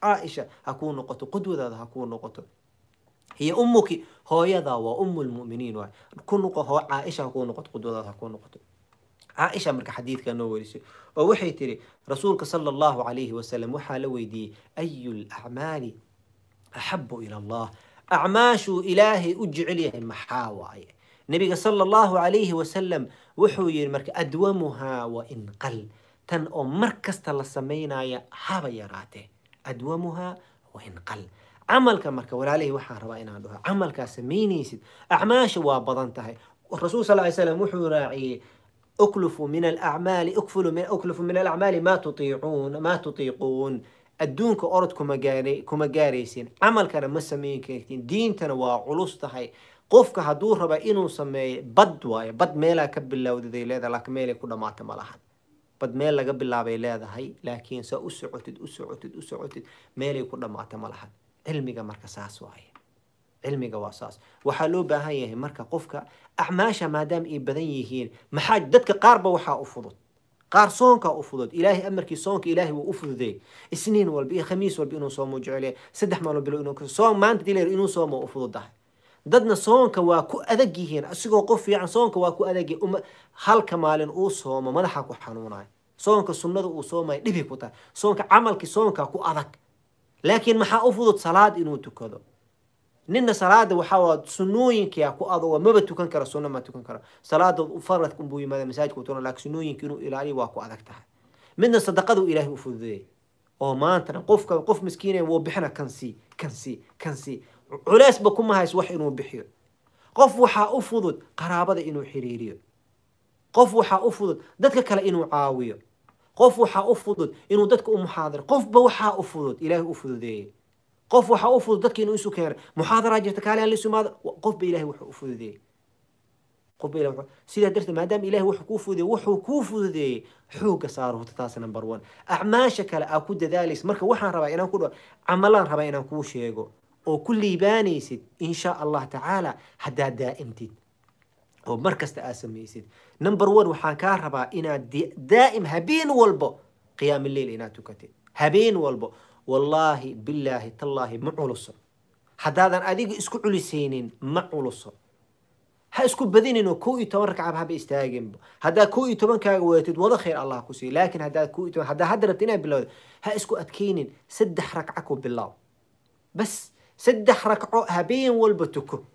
caaisha ha kuu noqoto qudwadaada ha kuu noqoto هي أمك هو يدا وأم المؤمنين كن هو عائشة كون قد قدوتها كون قد عائشة مرك حديث كان ويسي ووحي تري رسولك صلى الله عليه وسلم وحال ويدي أي الأعمال أحب إلى الله أعماش إلهي أجعليه محاوى نبي صلى الله عليه وسلم وحوي مرك أدومها وإن قل تن أو مركز تلسمينا يا أدومها وإن قل camalka marka walaalihii waxaan rabaa inaan dhaho camalkaa samaynaysid acmaasha waa badan tahay rasuul sal slam wuxuu raaciyey uklufu min alacmaali uklufu min alacmaali maa tutiicuun maa tutiiquun adduunka orod kuma gaara camalkana ma samayn kartin diintana waa culus tahay qofka hadduu raba inuu sameeyo bad waayo bad meelaa ka bilowdaday leedahay laakiin meelay ku dhammaata ma bad meel laga bilaabay leedahay laakiin saa u socotid u socotid u socotid meelay ku dhammaata ma cilmiga marka saas waaye cilmiga waa saas waxaa loo baahan yahay marka qofka acmaasha maadaama ay badan yihiin maxaa dadka qaarba waxaa u fudud qaar soonka u fudud ilaahay amarkii soonka ilaahay wuu u fududeey isniin walba iyo khamiis walba inuu soomo jecele saddex maalmood bilo inuu soon maanta dileer inuu soomo u fudud dadna soonka waa ku adag yihiin asigoo qof fiican soonka waa ku adag uma halka maalin uu soomo madaxa ku xanuunaya soonka sunnada uu soomaya dhibi ku tahay soonka camalki soonka ku adag laakiin maxaa u fudud salaad inuu tukado ninna salaada waxaa sunooyinka ku adogo maba tukan kara sunna ma tukan karo salaada faradka unbuu yimaada masaajidka utuna laakiin sunooyinka inuu ilaaliyo waa ku adag tahay midna sadaqadu ilaahay u fududeeyey oo maantana qofka qof miskiina wuu bixina kansi kansi kansi culeysba kuma hays wax inuu bixiyo qof waxaa u fudud qaraabada inuu xiriiriyo qof waxaa u fudud dadka kale inuu caawiyo qof waxaa u fudud inuu dadka u muxaadiro qofba waxaa u fudud ilaahay u fududeeyey qof waxaa u fudud dadka inuu isu keeno muxaadaraa jirta kaale aan lisu imaado qofba ilahay wuxuu u fududeeyey qofba ilahay sidaa darteed maadaama ilahay wuxuu kuu fududeeyey wuxuu kuu fududeeyey xoogga saaro horta taas number one acmaasha kale aa ku dadaalaysa marka waxaan rabaa inaan ku dho camalaan rabaa inaan kuu sheego oo ku liibaanaysid insha allah tacaala haddaad daa'imtid oo mar kasta aa samaysid number one waxaan kaa rabaa inaad daa'im habeen walbo qiyaam lleil inaad tukatid habeen walbo wallaahi billaahi tallaahi ma culuso haddaadan adiga isku culisaynin ma culuso ha isku badininoo kow iyo toban ragcaba haba istaaginbo haddaad kow iyo tobankaaga waatid wada khayr allah ku siiyo laakiin haddaad kow iyo toban haddaa hadda rabta inaad bilowda ha isku adkaynin saddex ragco ku bilaaw bas saddex ragco habeen walba tuko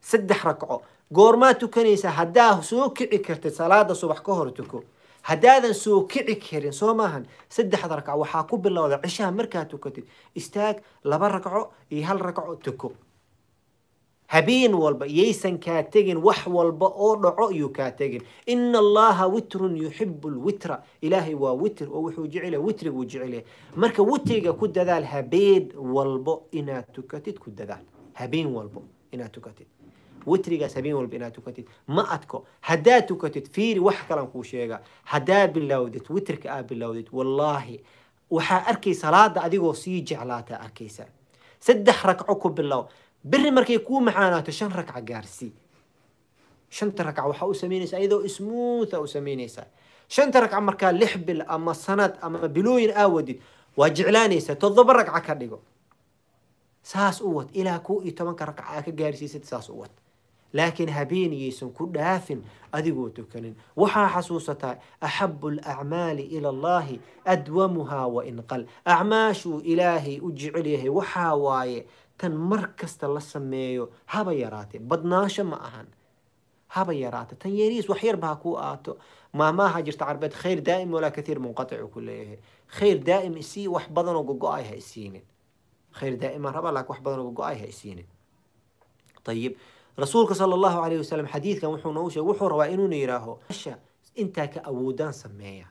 saddex ragco goormaad tukanaysaa haddaa soo kici kartid salaada subax ka hor tuko haddaadan soo kici karin soo maahan saddexda ragco waxaa ku bilowda cishaha markaad tukatid istaag laba ragco iyo hal ragco tuko habeen walba yaysan kaa tegin wax walba oo dhaco yuu kaa tegin ina allaha witrun yuxibu lwitra ilaahay waa witr oo wuxuu jecel witriguu jecel marka witriga ku dadaal habeen walbo inaad tukatid ku dadaal habeen walbo inaad tukatid witrigaas habeen walba inaad tukatid ma adko haddaad tukatid fiiri wax kalan kuu sheegaa haddaad bilowdid witrka aad bilowdid wallaahi waxaa arkay salaada adigoo sii jeclaataa arkaysa saddex ragco ku bilow beri markay kuu macaanaato shan ragca gaarsii shanta ragca waxaa u samaynaysaa iyadoo smootha u samaynaysaa shanta ragca markaa lix bil ama sanad ama bilooyin aawadid waa jeclaanaysaa toddoba ragca ka dhigo saas u wad ilaa kuu iyo tobanka ragca aa ka gaarsiisad saas u wad laakiin habeeniyaysan ku dhaafin adigoo tukanin waxaa xasuusataa axabu lacmaali ila allahi adwamuhaa wa inqal acmaashuu ilaahay u jecel yahay waxaa waaye tan mar kasta la sameeyo haba yaraate badnaansho ma ahan haba yaraate tan yariis wax yarba ha aato maamaaha jirta carbeed khayr daa'im walaa kathiir munqatic uu ku leeyahay khayr daa'im isii wax badanoo gogo ha isiinin khayr daa'imaan rabaa laakiin wax badanoo gogo ha isiinin ayib rasuulka sala allahu calayh wasalam xadiidkan wuxuu noogu sheegay wuxuu rabaa inuuna yidhaaho asha intaa ka awoodaan sameeya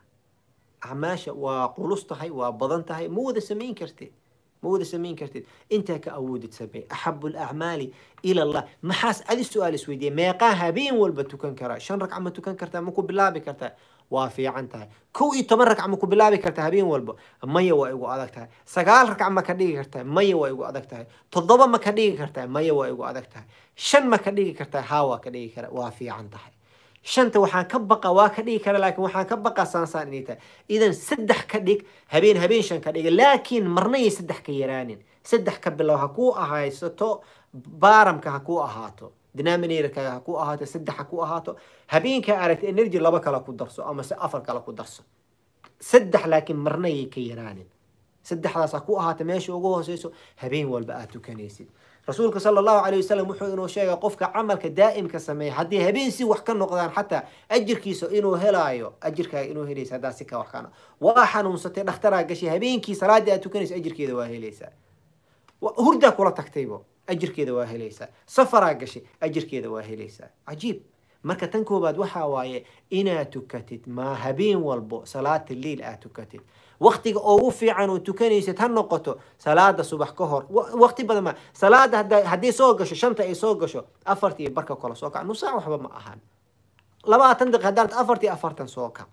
acmaasha waa qulus tahay waa badan tahay ma wada sameyn kartid ma wada sameyn kartid intaa ka awoodid samee axabu lacmaali ila allah maxaas adi su-aal isweydiiya meeqaa habeen walba tukan karaa shan ragca ma tukan kartaa ma ku bilaabi kartaa waa fiican tahay kow iyo toban ragc ma ku bilaabi kartaa habeen walba maya waa igu adag tahay sagaal ragc ma ka dhigi kartaa maya waa igu adag tahay toddoba ma ka dhigi kartaa maya waa igu adag tahay shan ma ka dhigi kartaa haa waa ka dhigi kara waa fiican tahay shanta waxaan ka baqa waa ka dhigi kara laakiin waxaan ka baqa saansaan inay tahay idan saddex ka dhig habeen habeen shan ka dhiga laakiin marna saddex ka yaraanin saddex ka bilow ha kuu ahaysato baaramka ha kuu ahaato denominatorka ha ku ahaato saddex ha ku ahaato habeenka aragta energy laba kale ku darso amase afar kale ku darso saddex laakiin marna yay ka yaraanin saddexdaas ha ku ahaato meesha ugu hooseyso habeen walba aad tukanaysid rasuulka sala allahu calayh wasalam wuxuu inuu sheegay qofka camalka daa'imka sameeya haddii habeen si wax ka noqdaan xataa ajirkiisa inuu helaayo ajirkaaga inuu helaysa haddaa si ka wax waa xanuunsatay dhakhtaraa gashay habeenkii salaaddii aad tukanaysa ajirkeeda waa helaysaa hurdaa kula tagtaybo ajirkeeda waa helaysaa safaraa gashay ajirkeeda waa helaysaa cajiib marka tan koowaad waxaa waaye inaad tukatid maa habeen walbo salaata leil aad tukatid waktiga ugu fiican oo tukanaysad ha noqoto salaada subax ka hor wakti badan ma salaada haddii soo gasho shanta ay soo gasho afartii barka kala soo kac nusaac waxba ma ahan labaatan daqiiq haddaad afartii afartan soo kac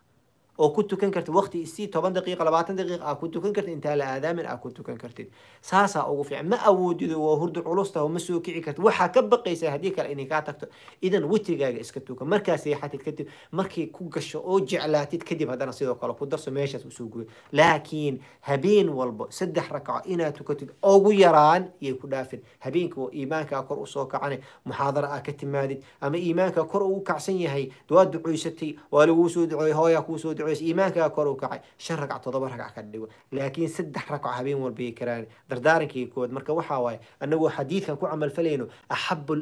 oo ku tukan kartid waqti isii toban daqiiqa labaatan daqiiq aa ku tukan kartid intaa la aadaamin aa ku tukan kartid saasaa ugu fiican ma awoodido waa hurdo culustaho ma soo kici kartid waxaa ka baqaysaa haddii kale inay kaa tagto idan witrigaaga iska tukan markaa seexatid kadib markay ku gasho oo jeclaatid kadib haddana sidoo kale ku darso meeshaas usoo guyo laakiin habeen walba saddex rakaco inaad tukatid ugu yaraan yay ku dhaafin habeenka oo iimaankaa kor usoo kacane muxaadara aa ka timaadid ama iimaankaa kor ugu kacsan yahay waad ducoysatay waa laguu soo ducooy hooyaa kuu soo ducoy kicisa iimaankaa kor u kacay shan ragc todoba ragc ka dhigo laakiin saddex ragco habeen walbay karaan dardaarankii kood marka waxaa waaye anagoo xadiidkan ku camalfalayno axabu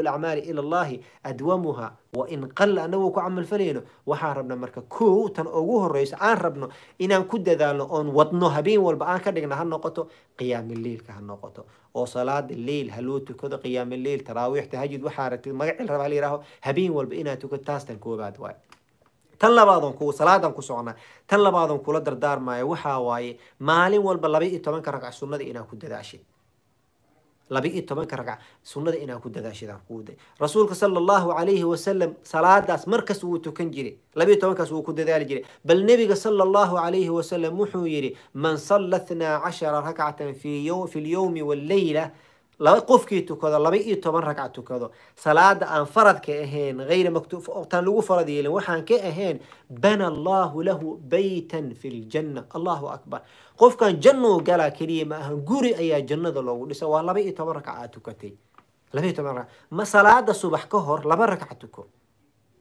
alacmaali ila allahi adwamuha wain qalla anagoo ku camalfalayno waxaan rabna marka koow tan ugu horeyso aan rabno inaan ku dadaalno oon wadno habeen walba aan ka dhigna ha noqoto qiyaamiliilka ha noqoto oo salaada leyl ha loo tukado qiyaamileyl taraawiix tahajud waxaa ragtid magaci la la yihaaho habeen walba inaad tukato taas koobaad waaye tan labaadon ku salaadaan ku socona tan labaadon kula dardaarmaayo waxaa waaye maalin walba laba tobanka ragc sunada inaa ku dadaashid laba tobanka ragc sunada inaa ku dadaashid rasuulka sala allahu calayhi wasalam salaadaas markas wuu tukan jiray laba iyo tobankaas wuu ku dadaali jiray bal nebiga sala allahu calayhi wasalam wuxuu yiri man salla thnaa cashara rakcatan fi lyowmi waleyla qofkii tukado laba iyo toban ragca tukado salaada aan faradka ahayn hayra maktuubtaan lagu farad yeelin waxaan ka ahayn bana allaahu lahu baytan fi ljanna allahu akbar qofkan jannuu galaa keliya ma ahan guri ayaa jannada loogu dhisa waa laba iyo toban ragca aad tukatay laba iyo toban ragca ma salaada subax ka hor laba ragca tuko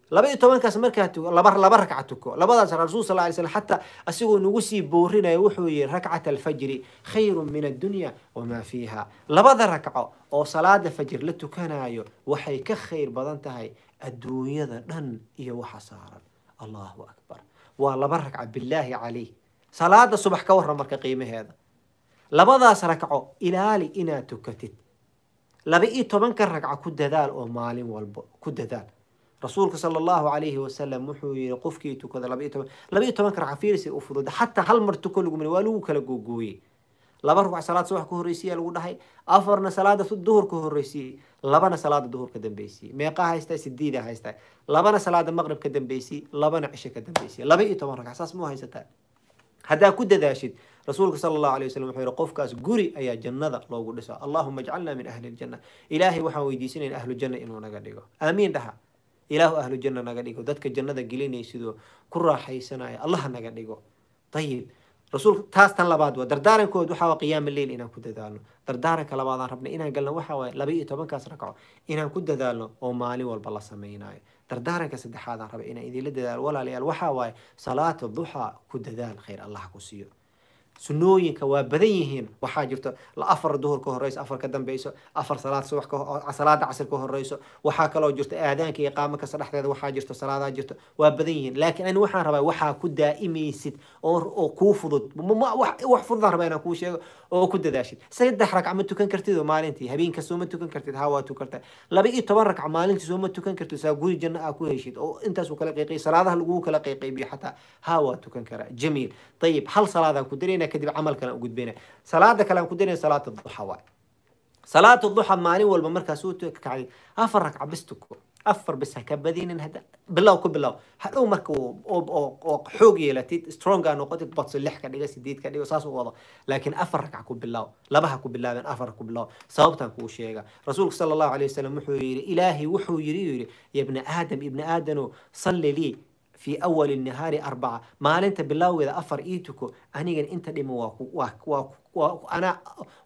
laba iyo tobankaas markaa tuko laba laba ragca tuko labadaas rasuul sal ly slam xataa asigoo nagu sii boorinayo wuxuu yihi rakcat alfajri khayru min addunya wamaa fiiha labada ragco oo salaada fajir la tukanayo waxay ka khayr badan tahay adduunyada dhan iyo waxa saaran allahu akbar waa laba ragca billaahi calayh salaada subax ka waran marka qiimaheeda labadaas ragco ilaali inaad tukatid laba iyo tobanka ragco ku dadaal oo maalin walbo ku dadaal rasuulka sal allahu alayhi wasalam wuxuu yiri qofkii tukada labaiyo tobanka raxa u fududa xataa hal mar tuko lagu mari waa lagu kala googooyey laba ruux salaad subax ka horreysiya lagu dhahay afarna salaada duhur ka horreysiyey labana salaada duhur ka dambeysiyey meeqa haysta sidiida haysta labana salaada maqrib ka dambeysiyey labana cisho ka dambeysiyey laba iyo toban ragca saas muu haysataa haddaa ku dadaashid rasuulka sala allahu alay wasallam wuxuu yihi qofkaas guri ayaa jannada loogu dhiso allahuma ijcalna min ahli iljanna ilaahay waxaan weydiisanayna ahlujanna inuu naga dhigo aamiin dhaha ilaahu ahlu janna naga dhigo dadka jannada gelinaysidoo ku raaxaysanaya allah naga dhigo ayib rasuulka taas tan labaad waa dardaarankood waxaa qiyaama leyl inaan ku dadaalno dardaaranka labaadaan rabna inaan galno waxaawaay laba iyo tobankaas rakco inaan ku dadaalno oo maalin walba la sameynayo dardaaranka saddexaadaan raba inaan idinla dadaalo walaalayaal waxaa waaye salaata duxaa ku dadaal khayr allah ku siiyo sunooyinka waa badan yihiin waxaa jirto afar duhur ka horeyso afar ka dambeyso afar salaad subax salaada casr ka horeyso waxaa kaloo jirto aadaanka iyo qaamo kasta dhexdeeda waxaa jirto salaadaa jirto waa badan yihiin laakiin ani waxaan rabaa waxaa ku daa'imaysid oo kuu fudud wax fududaan rabaa inaan kuu sheego oo ku dadaashid saddex ragca ma tukan kartid oo maalintii habeenka sooma ma tukan kartid haa tukan tahay laba iyo toban ragca maalintii sooma tukan kartid saa guri janno aa ku heshid oo intaasuu kala qeyqay salaadaha laguu kala qeyqaybiyo xataa haa tukan karaa jamiil ayib hal salaadaan ku darayna kadib camal kale u gudbayna salaada kale ku darayna salaata duxa waay salaata duxa maalin walba markaas u kacday afar ragca bis tuko افر بس كبدين ان هدا بالله وكل بالله حلومك و او او حوقي لا تيت سترونغ ان وقت بوتس اللي حكى ديغا سديد كدي وصاص وضا لكن افرك اكو بالله لا بها اكو بالله من افرك بالله صوبت اكو شيغا رسولك صلى الله عليه وسلم وحو الهي وحو يري يا ابن ادم ابن ادم صلي لي في اول النهار اربعه ما انت بالله اذا افر ايتكو اني انت دم واكو واكو ana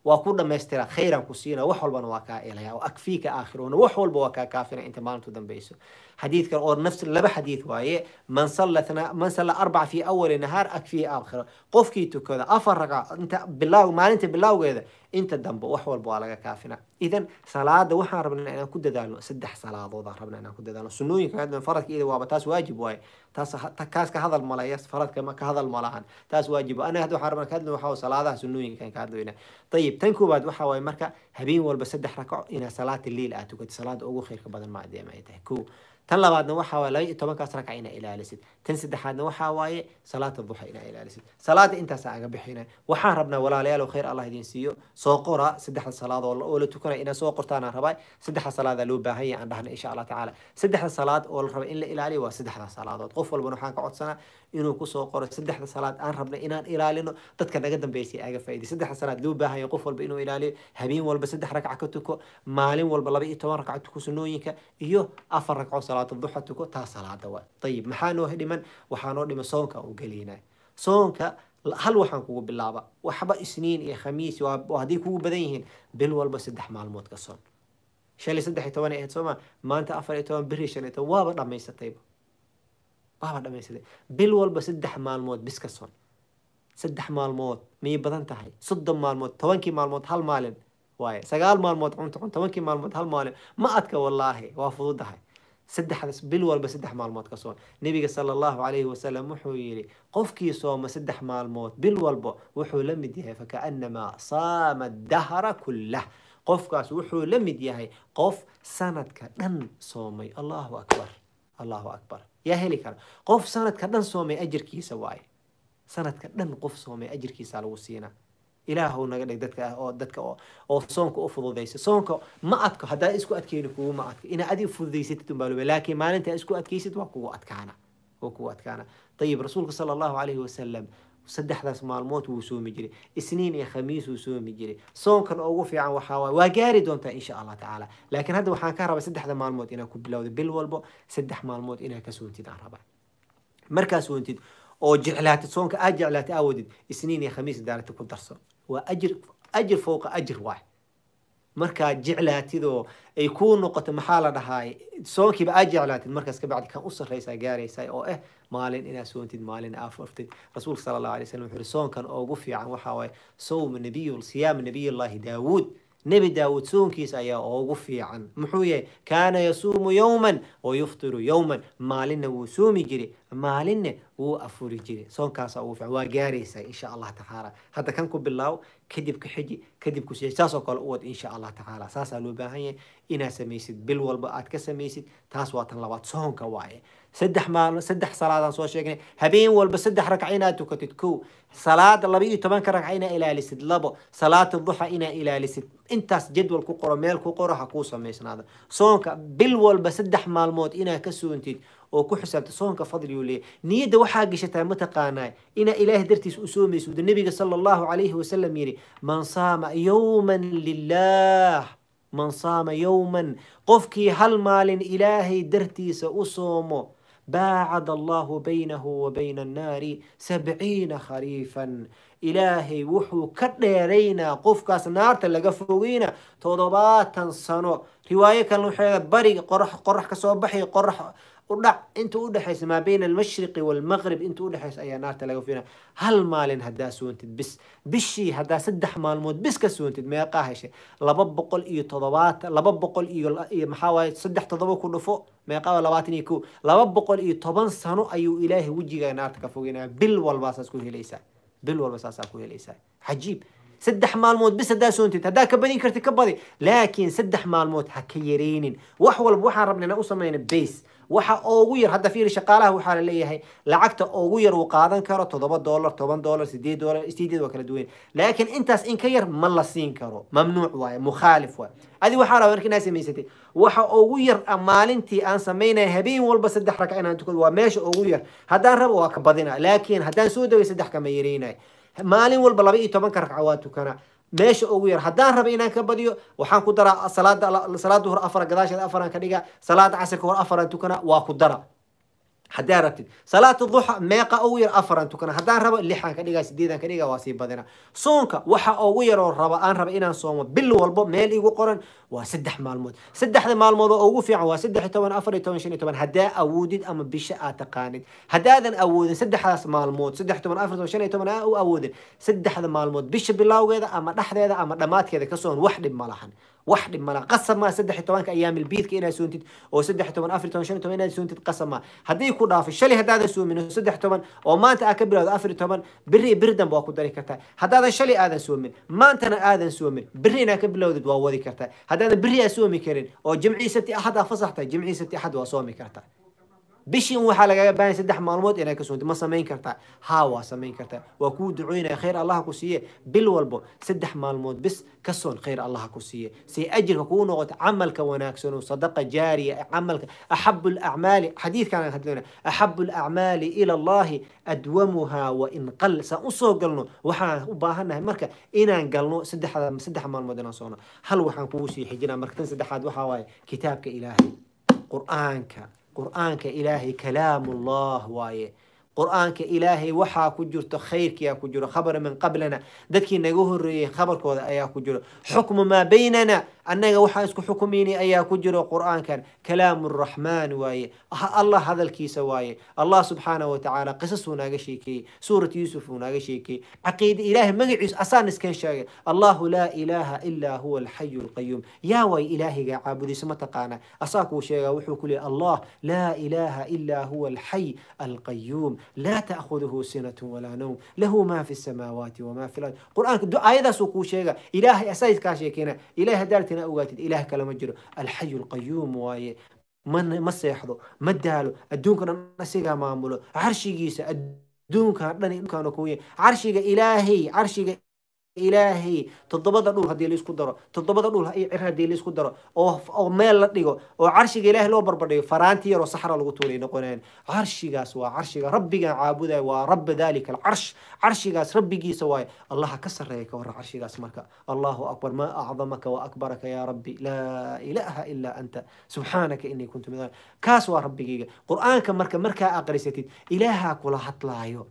waa ku dhamaystira khayran ku siina wax walbana waa kaa elaya akfiika aakhiruhuna wax walba waa kaa kaafina inta maalintu dambayso xadiid kale oo nafs laba xadiid waaye man sallatna man salla arbaca fi awali nahaar akfii aakhira qofkii tukada afar ragca inta bilaaw maalinta bilaawgeeda inta dambe wax walba waa laga kaafina idan salaada waxaan rabnaa inaan ku dadaalno saddex salaadood rabnaa inaan ku dadaalno sunnooyinka faradka ida waaba taas waajib waaye taas kaas ka hadal mala iyo faradkama ka hadal malahan taas waajib ana hadda waxaan rabnaa ka hadlin waxaa salaadaha sunooyinka ka hadlayna ayib tan koowaad waxaa waaye marka habeen walba saddex rakac inaa salaata liil aad tukato salaada ugu khayrka badan ma adeema ay tahay kow tan labaadna waxaa waay labaiyo tobankaas ragca inaa ilaalisid tan saddexaadna waxaa waaye salaata duxa inaa ilaalisid salaada intaasa aga bixina waxaan rabnaa walaalayaal khayr allah idin siiyo soo qora saddexda salaad oo la tukana inaa soo qortaana rabaa saddexda salaadaa loo baahan yahay aan dhahna insha allah tacaala saddexda salaad oo la raba in la ilaaliyo waa saddexda salaadood qof walbana waxaan ka codsanaa inuu kusoo qoro saddexda salaad aan rabna inaan ilaalino dadka naga dambeysay aga faa'iday saddexda salaad loo baahan qof walba inuu ilaaliyo habeen walba saddex ragca ka tuko maalin walba laba iyo toban ragca tuko sunooyinka iyo afar ragcood salaada duxa tuko taa salaada waay ayib maxaa dhiman waxaa dhiman soonka u gelaynaa soonka hal waxaan kugu bilaaba waxba isniin iyo khamiis hadday kugu badan yihiin bil walba saddex maalmood ka soon shan saddex iyo toban ahayd sooma maanta afar iyo toban beri shan iyo toban waaba dhamaysatayba waaba dhamaysatay bil walba saddex maalmood bis ka soon saddex maalmood miyay badan tahay soddon maalmood tobankii maalmood hal maalin waaye sagaal maalmood cunto cun tobankii maalmood hal maalin ma adka wallaahi waa fududahay saddexdaas bil walba saddex maalmood ka soon nebiga salaallahu calayhi wasalam wuxuu yidhi qofkii sooma saddex maalmood bil walba wuxuu la mid yahay fakaannamaa saama dahra kullah qofkaas wuxuu la mid yahay qof sanadka dhan soomay allahu akbar allahu akbar yaa heli kara qof sanadka dhan soomay ajirkiisa waaye sanadka dhan qof soomay ajirkiisa lagu siinaa ilaah naga dheg dadka ah oo dadka oo soonka u fududaysa soonka ma adko haddaa isku adkeyni kuguma adko inaa adiga fududaysatid unbaa luba laakiin maalintaa isku adkaysid waa kugu adkaana waa kugu adkaana ayib rasuulka sala allahu calayhi wasalam saddexdaas maalmood wuu soomi jiray isniin iyo khamiis wuu soomi jiray soonkan ugu fiican waxaa waa gaari doontaa insha allah tacaala laakiin hadda waxaan ka rabaa saddexda maalmood inaa ku bilowda bil walbo saddex maalmood inaa ka soontid aan rabaa markaas woontid oo jeclaatid soonka aad jeclaatid aawadid isniin iyo khamiis daarata ku darso waa ajir ajir fowqa ajir waay markaad jeclaatidoo ay kuu noqoto maxaa la dhahaay soonkiiba aad jeclaatid markaas kabacdi kan u sarraysaa gaaraysaa oo ah maalin inaad soontid maalin aad furtid rasuulka sala allahu alay slam wuxuu soonkan ugu fiican waxaa waaye sowma nabiy siyaam nabiy nabiyullaahi daawuud nebi daawuud soonkiisa ayaa ugu fiican muxuu yahay kaana yasuumu yowman wa yowman maalinna wuu soomi jiray maalinna wuu afuri jiray soonkaasa ugu fiican waa gaaraysaa insha allah tacaala hadda kan ku bilaaw kadib ka xiji kadib ku siix saasoo kale u wad insha allah tacaala saasaa loo baahan yahay inaad samaysid bil walba aad ka samaysid taas waa tan labaad soonka waaye سدح ما سدح صلاة سوى شيء يعني هبين ولا بسدح ركعينا تكتتكو صلاة الله بيجي طبعا كركعينا إلى لسد لبو صلاة الضحى إنا إلى لسد أنت جدول كوكورا ميل كوكورا حكوسة ميسنا هذا صونك بل ولا بسدح ما الموت إنا كسو أنت وكحسبت صونك فضل يولي نيد وحاجة شتا متقانا إنا إله درتي أسومي سود النبي صلى الله عليه وسلم يري من صام يوما لله من صام يوما قفكي هل مال إلهي درتي سأصومه baacad allaahu baynahu wa bayna annaari sabciina khariifan ilaahay wuxuu ka dheeraynaa qofkaas naarta laga fogeyna todobaatan sano riwaayo kale waxay bariga qorax qorax ka soo baxay qorax udhac inta udhexaysa maa bayna almashriqi waalmaqrib inta udhexaysa ayaa naarta laga fiina hal maalin haddaa soontid bis bishii haddaa saddex maalmood bis ka soontid meeqaa heshe laba boqol iyo todobaata laba boqol iyo maxaa saddex todoba ku dhufo meeqaa labaatan iyo ko laba boqol iyo toban sano ayuu ilaahay wejigaa naarta ka fogeynaya bil walbaa saas ku helaysaa bil walba saasaa ku helaysaa cajiib saddex maalmood bis haddaa soontid haddaa ka badin karti ka badi laakiin saddex maalmood ha ka yareynin wax walba waxaan rabnay na u samayna base waxa ugu yar hadda fiiri shaqaalaha waxaa la leeyahay lacagta ugu yar uu qaadan karo todoba dollar toban dollar sideed dollar sideed waa kala duwan laakiin intaas in ka yar ma la siin karo mamnuuc waaye mukhaalif waay adi waxaa raba marka inaa samaysatay waxa ugu yar ah maalintii aan samaynaya habeen walba saddex ragca inaan tukado waa meesha ugu yar haddaan rabo waa ka badina laakiin haddaan soo dhaway saddex kama yareynaya maalin walba laba iyo tobanka ragca waa tukanaa meesha ugu yar haddaan raba inaan ka badiyo waxaan ku daraa salaada salaada hor afara gadaasheeda afaran ka dhiga salaada casirka hor afaran tukana waa ku dara haddaa rabtid salaata duxa meeqa ugu yar afar aan tukana haddaan rabo lixaan ka dhigaa sideedaan ka dhigaa waa sii badina soonka waxa ugu yaroo raba aan raba inaan soomo bil walbo meel igu qoran waa saddex maalmood saddexda maalmood oo ugu fiican waa saddex toban afar iyo toban shan iyo toban haddaa awoodid ama bisha aad taqaanid haddaadan awoodin saddexdaas maalmood saddex toban afar toban shan iyo toban aa u awoodin saddexda maalmood bisha bilowgeeda ama dhexdeeda ama dhammaadkeeda ka soon wax dhib ma lahan wax dhib mala qasab maa saddex iyo tobanka ayaamil biidka inaad suuntid oo saddex toban afar toban shan toban inaad suuntid qasab maa ku dhaafo shalay haddaadan suumin saddex toban oo maanta aad ka bilowdo afar toban beri beri dambe waa ku dari kartaa haddaadan shalay aadan suumin maantana aadan suumin beri inaad ka bilowdid waa wadi kartaa haddaadan beri aad suumi karin oo jimcii sabti axad aa fasaxtay jimcii sabti axad waa soomi kartaa bishii in waxaa lagaaga baahanay saddex maalmood inay ka suunto ma samayn kartaa haa waa samayn kartaa waa kuu ducoynaya khayr allah ku siiye bil walbo saddex maalmood bis ka soon khayr allah ku siiye say ajirka kuu noqoto camalka wanaagsan oo sadaqa jaariya camalka axabu lacmaali xadiidkaan hadlana axabu lacmaali ila allahi adwamuha wa in qal saan usoo galno waxaan u baahannahay marka inaan galno saddexda saddex maalmood inaan socono hal waxaan kugu sii xijinaa marka tan saddexaad waxaa waaye kitaabka ilaahay qur'aanka qur'aanka ilaahay kalaamullah waaye قرآنك إلهي وحا كجرت خيرك يا كجر خبر من قبلنا دكي نجوه الرئي خبر كودا أيا كجر حكم ما بيننا أنك وحا اسكو حكميني أيا كجر قرآن كان كلام الرحمن واي الله هذا الكيس واي الله سبحانه وتعالى قصص ناقشيكي سورة يوسف ناقشيكي عقيد إلهي مقعيس أسان اسكن الله لا إله إلا هو الحي القيوم يا واي إلهي عابدي سمتقانا أساكو شيغا وحو كلي الله لا إله إلا هو الحي القيوم لا تأخذه سنة ولا نوم له ما في السماوات وما في الأرض قرآن دو آيدا سوكو شيغا إله أسايد كاشيكينا إله دارتنا أوغاتد إله كلام جرو الحي القيوم واي من ما سيحضو ما دالو الدون كنا كان مامولو عرشي جيسا الدون كان كانوا كوي عرشي إلهي عرشي ilaahay toddobada dhul haddii laisku daro toddobada dhul cir haddii laisku daro oo meel la dhigo oo carshiga ilaahay loo barbardhigo faraanti yaroo saxra lagu tuulay noqonayaan carshigaas waa carshiga rabbigaan caabuday waa rabba dalika alcarsh carshigaas rabbigiisa waaye allaha ka sarreeya ka warra carshigaas marka allahu akbar maa acdamaka wa akbaraka yaa rabbi laa ilaaha ilaa anta subxaanaka inii kuntu min kaas waa rabbigayga qur-aanka marka markaa aqrisatid ilaahaa kula hadlaayo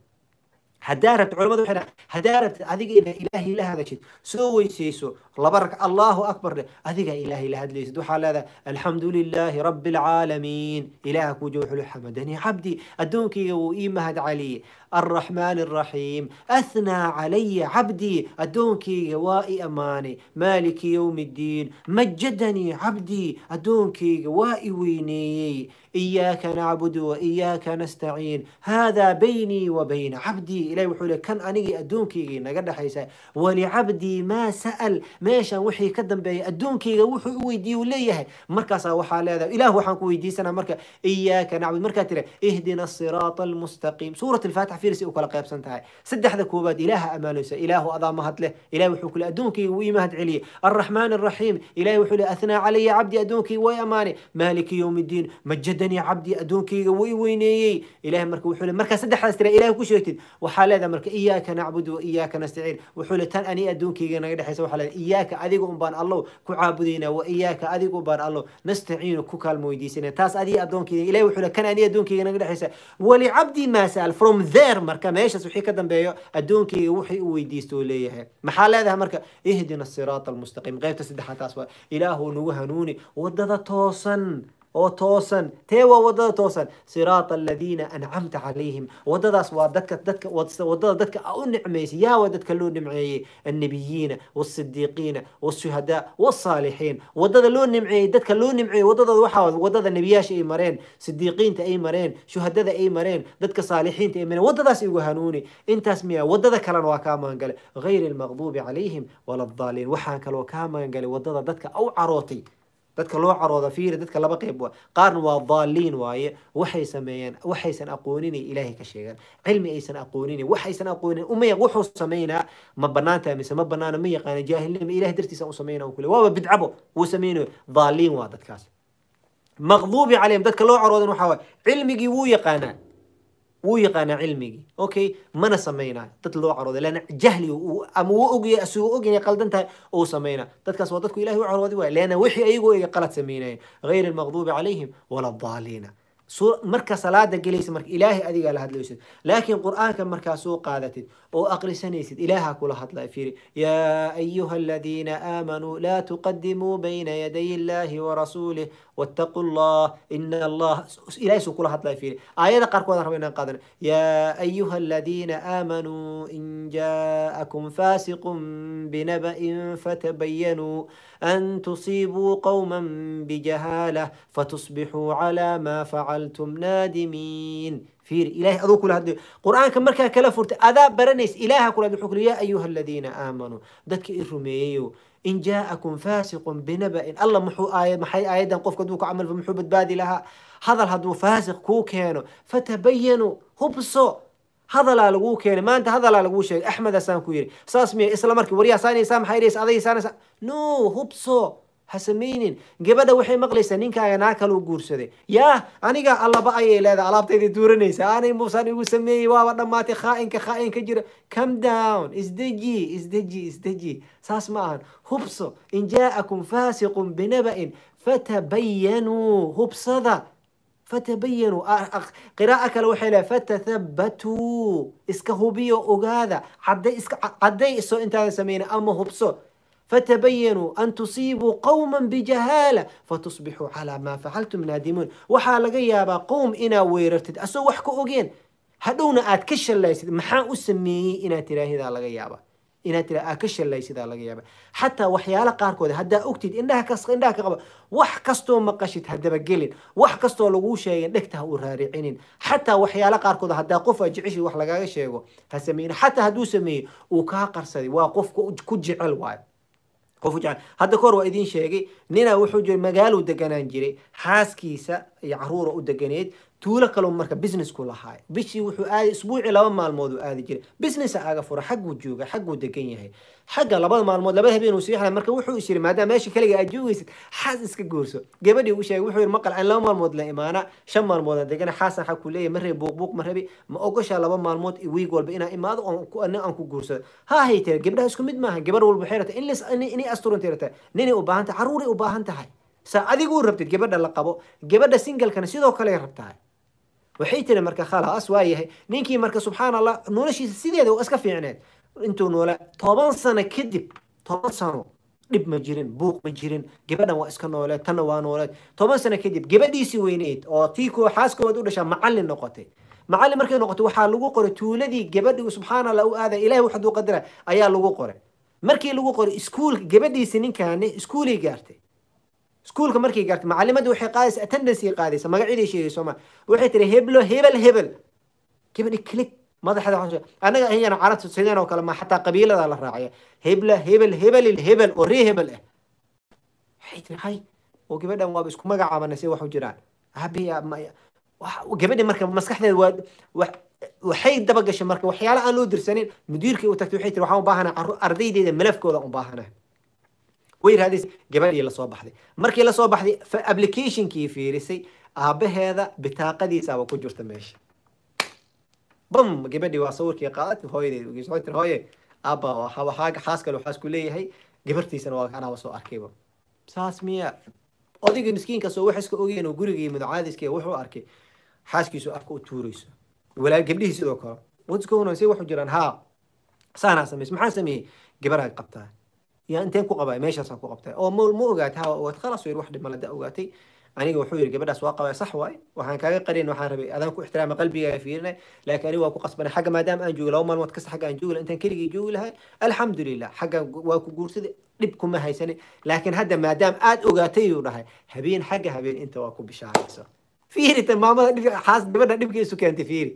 haddaa rabti culamadu waxay haddaa rabtid adiga ina ilaah ila hadashid soo weyseyso laba rag allahu akbar leh adiga ilaah ila hadlaysid waxaa leedahay alxamdu lilaahi rabbi alcaalamiin ilaaha kuu jooxulu xamadanii cabdi adduunkayga wuu ii mahad caliyey الرحمن الرحيم أثنى علي عبدي أدونكي جوائي أماني مالك يوم الدين مجدني عبدي أدونكي جوائي ويني إياك نعبد وإياك نستعين هذا بيني وبين عبدي إلهي وحولي كان أني أدونكي نقرد حيسا ولعبدي ما سأل ماشا وحي كدن بي أدونكي وحي ويدي وليه مركزا وحا لهذا إله وحان ويدي سنة مركز إياك نعبد مركز ترى اهدنا الصراط المستقيم سورة الفاتحة fiirsi u kala qaybsan tahay saddexda koowaad ilaaha ammaanaysa ilaahu adaa mahad leh ilahay wuxuu kule adduunkayga wii mahad celiyey arraxmaan wuxuu le athnaa calaya cabdi adduunkayga way ammaane maaliki yowmiddiin majadanii cabdi adduunkayga way weyneeyey ilahay marka wuxuu le markaa saddexdaas tira ilahay ku sheegtid waxaa leedaha marka iyaaka nacbud wa iyaaka nastaciin wuxuu le tan ani adduunkayga naga dhexaysa waxaa leedaha iyaaka adiga unbaan allow ku caabudaynaa wa iyaaka adiga unbaan allow nastaciinu ku kaalmo taas adiga addoonkayga ilahay wuxuu le kan ani adduunkayga naga dhexaysa walicabdi maa sa'al from there dheer marka meeshaas wixii ka dambeeyo adduunkii wixii uu weydiisto uu leeyahay maxaa leedahay marka ihdina siraata almustaqiim qaybta saddexaad taas waa ilaahu nagu hanuuni wadada toosan وتوسن تيوا ودد توسن صراط الذين أنعمت عليهم ودداس وددك ددك وددك أو نعمي يا وددك لو نمعي النبيين والصديقين والشهداء والصالحين ودد لو نمعي ددك لو نمعي ودد وحا ودد النبياش أي مرين صديقين أي مرين شهداء أي مرين ددك صالحين أي مرين ودداس إيغو هنوني انت ميا ودد كلان وكامان قال غير المغضوب عليهم ولا الضالين وحان كلو كامان قال ودد ددك أو عروتي dadka loo carooda fiiri dadka laba qayb waa qaarna waa daaliin waaye waxay sameeyeen waxaysan aqoonin ay ilaahay ka sheegaan cilmi aysan aqoonin waxaysan aqoonin uma yaq wuxuu sameynaa ma banaanta mise ma banaana ma yaqaana jaahilnima ilaahay dartiisa u sameynaa kule waaba bidcabo wuu sameynayo daaliin waa dadkaas maqduubi calayhim dadka loo caroodan waxaa waaye cilmigii wuu yaqaanaa wuu yaqaanaa cilmigii okay mana samaynayo dad loo carooday leana jahli ama wuu ogya isugu ogyahay qaldan tahay uu samayna dadkaas waa dadku ilahi u carooday waay leana wixii ayagu ay qalad samaynayeen gayr almaqduubi calayhim wala daaliina مركز صلاة جليس مرك إلهي أديق على هذا ليسد لكن قرآن كان مركز سو هذا أو أقل سنيسد إلهها كل حط يا أيها الذين آمنوا لا تقدموا بين يدي الله ورسوله واتقوا الله إن الله إلهي سوق كل حط لا يفير آية قارق ربنا قادر يا أيها الذين آمنوا إن جاءكم فاسق بنبأ فتبينوا أن تصيبوا قوما بجهالة فتصبحوا على ما فعل زلتم نادمين فير إله أذو كل هذا قرآن كم مركا كلا فرت أذا برنيس إله كل هذا يا أيها الذين آمنوا دتك إرميو إن جاءكم فاسق بنبأ الله محو آية محي آية قف قدوك عمل فمحو بتبادي لها هذا الهدو فاسق كو كانوا فتبينوا هبصوا هذا لا لغو يعني ما أنت هذا لا لغو أحمد أسان كويري ساسمي إسلام مركي وريا ساني سام حيريس أذي ساني نو هبصوا ha samaynin gabadha waxay maqlaysaa ninkaaga naa kaluu guursaday yaa aniga allaba ayay leedahay alaabtayda duuranaysa anay muusaan igu sameeyey waaba dhammaatay khaa'inka khaa'in ka jira come down isdeji isdeji isdeji saas ma ahan hubso in jaa'akum faasiqun binaba'in fatabayanuu hubsada فتبينوا قراءة كلو حلا فتثبتوا اسكهوبيو أغادا عدي اسك عدي سو intaada سمينا ama hubso فتبينوا an تصيبوا قوما بجهالة فتصبحوا على ما فعلتم نادمون waxaa laga yaabaa qowm inaa weerartid asoo wax ku ogeen hadhowna aad ka shalaysid maxaa u sameeyey inaad tiraahidaa laga yaaba inaad tira aad ka shalaysidaa laga yaaba xataa waxyaalo qaarkood haddaa ogtid indhaha ka qaba wax kastoo maqashid hadaba gelin wax kastoo laguu sheegin dhegtaha u raaricinin xataa waxyaalo qaarkood haddaa qof aad jeceshid wax lagaaga sheego ha sameyin xataa hadduu sameeyo uu kaa qarsaday waa qof ku jecel waayo qof jecel hadda kahor waa idiin sheegay ninaa wuxuu jira magaaluu deganaan jiray xaaskiisa iyo caruura u deganeed tuulo kaloo marka businessku lahaay bishii wuxuu aaday isbuucii laba maalmood u aadi jiray businessa aga fura xagguu jooga xagguu degan yahay xagga labada maalmood labada habeen uu siixaya marka wuxuu is yiri maadaama meesha kaliga aad joogaysid xaas iska guurso gabadhii uu sheegay wuxuu yiri maqal aan laba maalmood la imaana shan maalmood aan degana xaasan xag ku leeyahay ma reeb buuq ma rabi ma ogoshaa laba maalmood wiig walba inaa imaado oon ku anna aan ku guursado ha haytee gabdhaha isku mid maaha gabadh walba waxay rabtaa inay asturan tirata ninay u baahan tahay caruuray u baahan tahay saa adigu rabtid gabadha la qabo gabadha singalkana sidoo kale rabtaa waxay tiri marka khalaas waayahay ninkii marka subxaan allah noloshiisa sideeda iska fiicneed intuu noolaa toban sano kadib toban sano dhib ma jirin buuq ma jirin gabadhan waa iska nooleed tanna waa nooleed toban sano kadib gabadhiisii weyneyd oo tii kuwa xaaskood u dhashaa macallin noqotay macallin markay noqotay waxaa lagu qoray tuuladii gabadhi subxaana allah u aaday ilahay waxaduu qadara ayaa lagu qoray markii lagu qoray iskuulka gabadhiisii ninkaani iskuulay gaartay iskuulka markay gaartay macallimadii waxay qaadaysa attendance qaadaysa magaceeday sheegay sooma waxay tiri heblo hebel hebel gabadhi click madaxda annaga ayana carabtu sideen oo kale ma xataa qabiilada la raacaya hebla hebel hebel hebel oo ree hebel ah waxay oo gabadhan waaba isku magacaabanay si wax u jiraan abi gabadhi marka maskaxdeeda waa waxay daba gashay marka waxyaala aan loo dirsanin mudiirkii u tagtay waxay tiri waxaan u baahanaa ardaydeeda malafkooda u way raadis gabadhii lasoo baxday markii lasoo baxday applicationkii fiirisay aabaheeda bitaaqadiisaaba ku jirta meesha bam gabadhi waa sawirkii qaadatay hooyadeed hooye aaba waxaaga xaas kale waxaas ku leeyahay gabartiisana waa anaa soo arkayba saas miya odayga miskiinkaasoo wax iska ogeen oo guriga iyo muducaadiiska wuxuu arkay xaaskiisu afka u tuurayso walaa gabdhihii sidoo kale what's going on say waxu jiraan haa saanaa samaysa maxaan sameeyey gabaraan qabtaa yaa inteen ku qabaa meeshaasaan ku qabtaa oo ma ogaatay haa ogaatay khalas weer wax dhimala ogaatay aniga wuxuu yidhi gabadhaas waa qabaa sax waay waxaan kaaga qarin waxaan rabay adaan ku ixtiraama qalbigaaga fiirinay laakiin aniga waa ku qasbanay xagga maadaama aan joogi laba maalmood kasta xagga aan intaan keligii joogi lahay alxamdulilah xagga waa ku guursaday dhib kuma haysanin laakiin hadda maadaama aada ogaatay yuu dhahay habeen xagga habeen inta waa ku bishaarayso fiirita maamada dhibxaas gabadha dhibkiisu keentay fiiri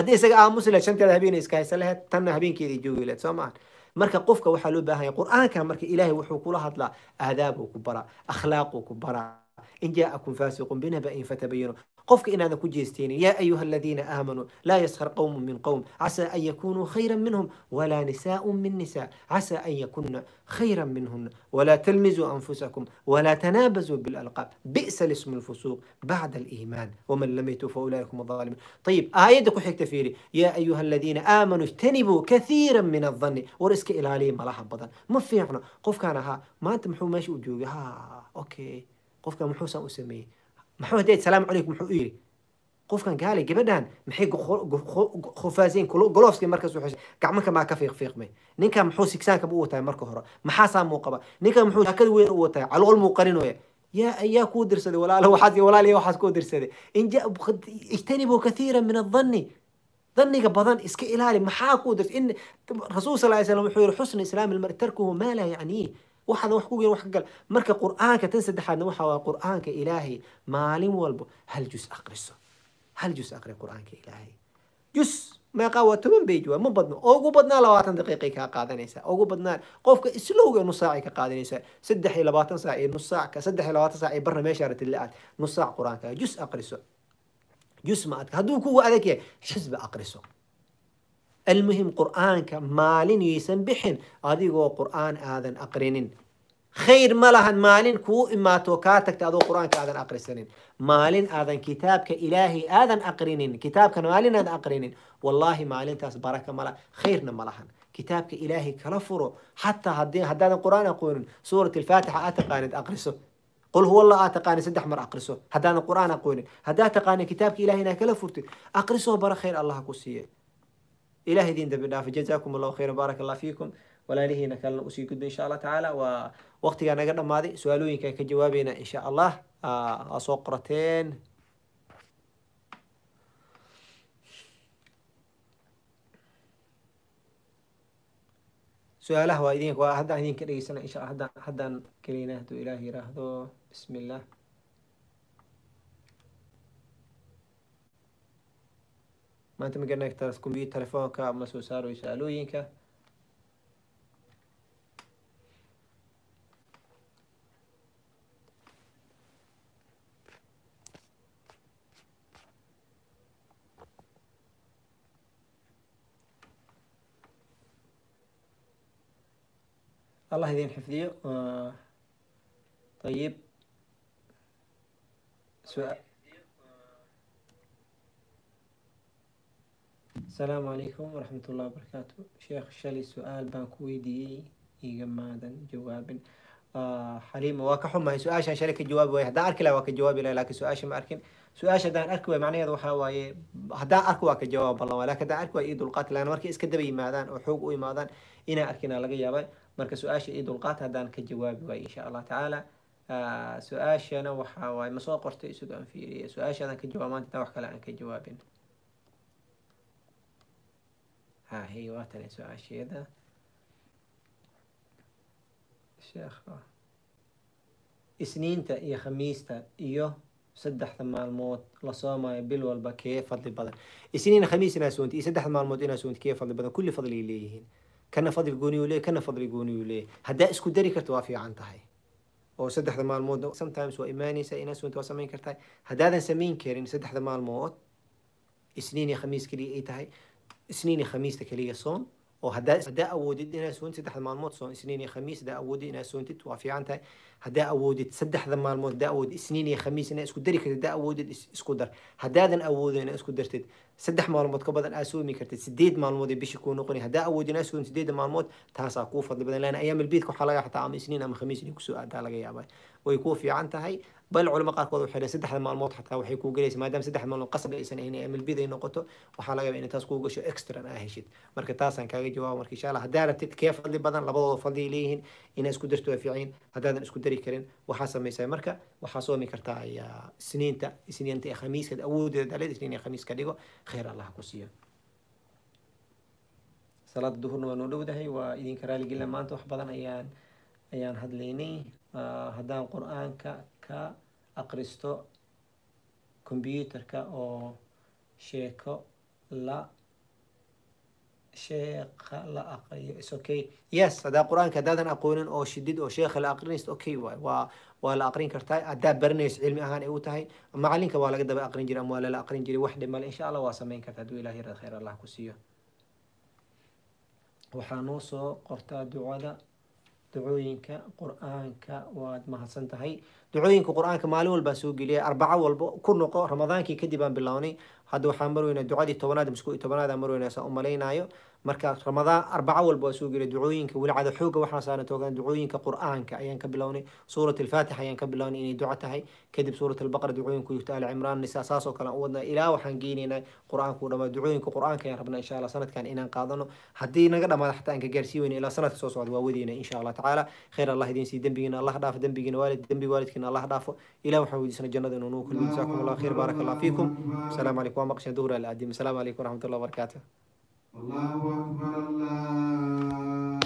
haddii isaga aamusi shanteeda habeenay iska haysan lahayd tanna habeenkeedii joogi lahayd soo maaha marka qofka waxaa loo baahan qur-aanka marka ilaahay wuxuu kula hadlaa aadaabuu ku baraa akhlaaquu ku baraa إن جاءكم فاسق بنبأ فتبينوا قفك إن هذا كجيستين يا أيها الذين آمنوا لا يسخر قوم من قوم عسى أن يكونوا خيرا منهم ولا نساء من نساء عسى أن يكن خيرا منهن ولا تلمزوا أنفسكم ولا تنابزوا بالألقاب بئس الاسم الفسوق بعد الإيمان ومن لم يتوب فأولئك هم الظالمون طيب آية حكت فيري يا أيها الذين آمنوا اجتنبوا كثيرا من الظن ورسك إلى عليه ملاحظة ما في عنا قف كان ها ما أنت محو ماشي وجوه ها أوكي qofkan muxuusan u sameeyey muxuu hadeed salaamu calaykum muxuu u yidhi qofkan gaale gabadhan maxay khufaasayn golofskii markaas wuxuu gacmanka maa ka fiiqfiiqmay ninka muxuu sigsaanka u watay marka hore maxaasaa muu qaba muxuu jaakad weyn u watay calool muu qarinooya yaa ayaa kuu dirsaday walaalo waxaas walaaliya waxaas kuu dirsaday inja ijtanibuu min adhanni dhanniga badan iska ilaali maxaa kuu dirsay in rasuul sal ly slam wuxuu yihi xusnu islaami lmari tarkuhu maa laa yacniih waxaad wax ku wax gal marka aanka tan saddexaadna waxa waa aanka ilaahay maalin walbo hal jus aqriso hal jus aqri qur'aanka ilaahay jus meeqaa waa toban bage waa ma badno ugu badnaa labaatan daqiiqay kaa qaadanaysaa ugu badnaa qofka islowga nus ka qaadanaysaa saddex iyo labaatan saac iyo nus saddex iyo labaatan saac iyo barna meesha ratid la-aad nus saac qur'aanka jus aqriso jus ma adka hadduu kugu adag yahay xisbi aqriso المهم قرآنك مالين هذا هو قرآن آذن أقرنين خير مالهن مالين كو إما توكاتك تأذو قرآنك آذن أقرسنين مالين آذن كتابك إلهي آذن أقرنين كتابك مالين آذن أقرنين والله مالين تاس بارك مالا خيرنا مالهن كتابك إلهي كلفرو حتى هدين هدان القرآن أقولن سورة الفاتحة أتقاند أقرسو قل هو الله أتقاني سدح مر أقرسو هدان القرآن أقولن هدا تقاني كتابك إلهي نا أقرسو بارك خير الله كوسيه ilaah idin dambi dhaafo jazaakum allahu khayran baarak allah fiikum walaalihiina kalena usii gudba insha allah tacaala waa waqtigaa naga dhammaaday su-aalooyinka ka jawaabeynaa insha allah aa soo qorateen su-aalaha waa idin waa haddaan idinka dhegeysana insha haddaan haddaan kelina hadduu ilaah yiraahdo bismillah معناتها مقال انك تعرف كمبيوتر تليفون كاع مسوسار ويسالو ينكا الله يدين حفظي آه، طيب سؤال asalaamu calaykum waraxmatullahi wabarakaatu sheekh shalay su-aal baan ku weydiiyey iga maadan jawaabin ah, xaliima waa ka xumahay su-aashan shalay ka jawaabi waay haddaan arki laha waa ka jawaabi laha lakin su-aasha ma arkin su-aasha haddaan arki waay macnaheedu waxaa waaye haddaan arki waa ka jawaab ballan waay lakin haddaan arki waay ii dulqaata markay iska daba yimaadaan oo xoog u imaadaan inaan arkinaa laga yaabay marka su-aasha ii haddaan ka jawaabi waay insha allah tacaala ah, su-aashana waxaa waaye ma soo qortay sidoo aan fiiriyay su-aasha ka jawaab maanta wax kale aan ka jawaabin Ahí va a er tener su sheekha isniinta iyo khamiista iyo saddexda maalmood la soomayo bil walba kee fadli badan isniin khamiis inaa soonti iyo saddexda maalmood inaa soonti kee fadli badan kulli fadli leeyihiin kana fadli gooni uu leeyahy kana fadli gooni uu leeyahy haddaa isku dari karta waa fiican tahay oo saddexda maalmood sometimes waa imaanaysaa inaa soonti waa samayn kartaa haddaadan samayn karin saddexda maalmood isniin iyo khamiis keliya ay tahay isniin iyo khamiista keliya soon oo hadaa haddaa awoodid inaa soontid saddexda maalmood soon isniin iyo khamiis haddaa awoodid inaa soontid waa fiican tahay haddaa awoodid saddexda maalmood haddaa awoodid isniin iyo khamiis inaa isku dari kartid haddaa awoodid isku dar haddaadan awoodin inaa isku dartid saddex maalmood ka badan aa soomi kartid sideed maalmood ee bishii kuu noqoni haddaa awood inaa soomin sideedda maalmood taasaa kuu fadli badan laana ayaam waxaa laga xataa ama isniin ama khamiis inay kusoo aadaa laga yaabaa way kuu fiican tahay bal culimo qaarkood waxay dhaheen saddexda maalmood xataa waxay kuu gelaysa maadaama saddex maalmood qasab aysan ahayn ee MLB day noqoto waxaa laga yaabaa inay taas kuu gasho extra aa heshid marka taasaan kaaga jawaaba marka insha allah haddaa rabtid kee fadli badan labadooda fadli leeyihiin inaa isku darto waa fiicayn haddaadan isku dari karin waxaa samaysaa marka waxaa soomi kartaa ayaa isniinta isniinta ee khamiiska awoodeeda dhalid isniin ee khamiiska dhigo khayr allah ku siiyo salaada duhurna waa noo dhowdahay waa idinka raaligelina maanta wax badan ayaan ayaan hadlaynay ah, haddaan qur-aanka ka akhristo kombyuutarka oo sheeko la sheekha la aqriyo is okay yes haddaa qur-aanka haddaadan aqoonin oo shidid oo sheekha la aqrinaysid okay waay waa waa la aqrin kartaa haddaa baranaysid cilmi ahaan ay u tahay macalinka waa laga daba aqrin jiray ama waa lala aqrin jiray wax dhimale insha allah waa samayn kartaa hadduu ilaah rad khayr allah ku siiyo waxaa noo soo qortaa ducada ducooyinka qur-aanka waad mahadsan tahay ducooyinka qur-aanka maalin walbaa soo geliya arbaco walbo ku noqo ramadaankii kadib aan bilownay hadda waxaan marweynaa ducadii tobanaad misku tobanaad aan marweynaa saa u malaynaayo مركا رمضان أربعة أول بوسوق لدعوين كول عاد حوجة وإحنا صارنا توجد دعوين كقرآن كأيان كبلوني سورة الفاتحة أيان كبلوني إني دعته هاي كذب سورة البقرة دعوين كيو تال عمران نساء ساسو كنا أودنا إلى وحنجيني قرآن كورما دعوين كقرآن كيا ربنا إن شاء الله سنة كان إنا قاضنا هدي نقدر ما حتى إنك جرسيوني إلى سنة سوسو عدوا ودينا إن شاء الله تعالى خير الله يدين سيد دمبينا الله دافع دمبينا والد دمبي والد كنا الله دافع إلى وحوي سنة جنة ونوكل جزاكم الله خير بارك الله فيكم السلام عليكم ومقشدورة الأديم السلام عليكم ورحمة الله وبركاته الله أكبر الله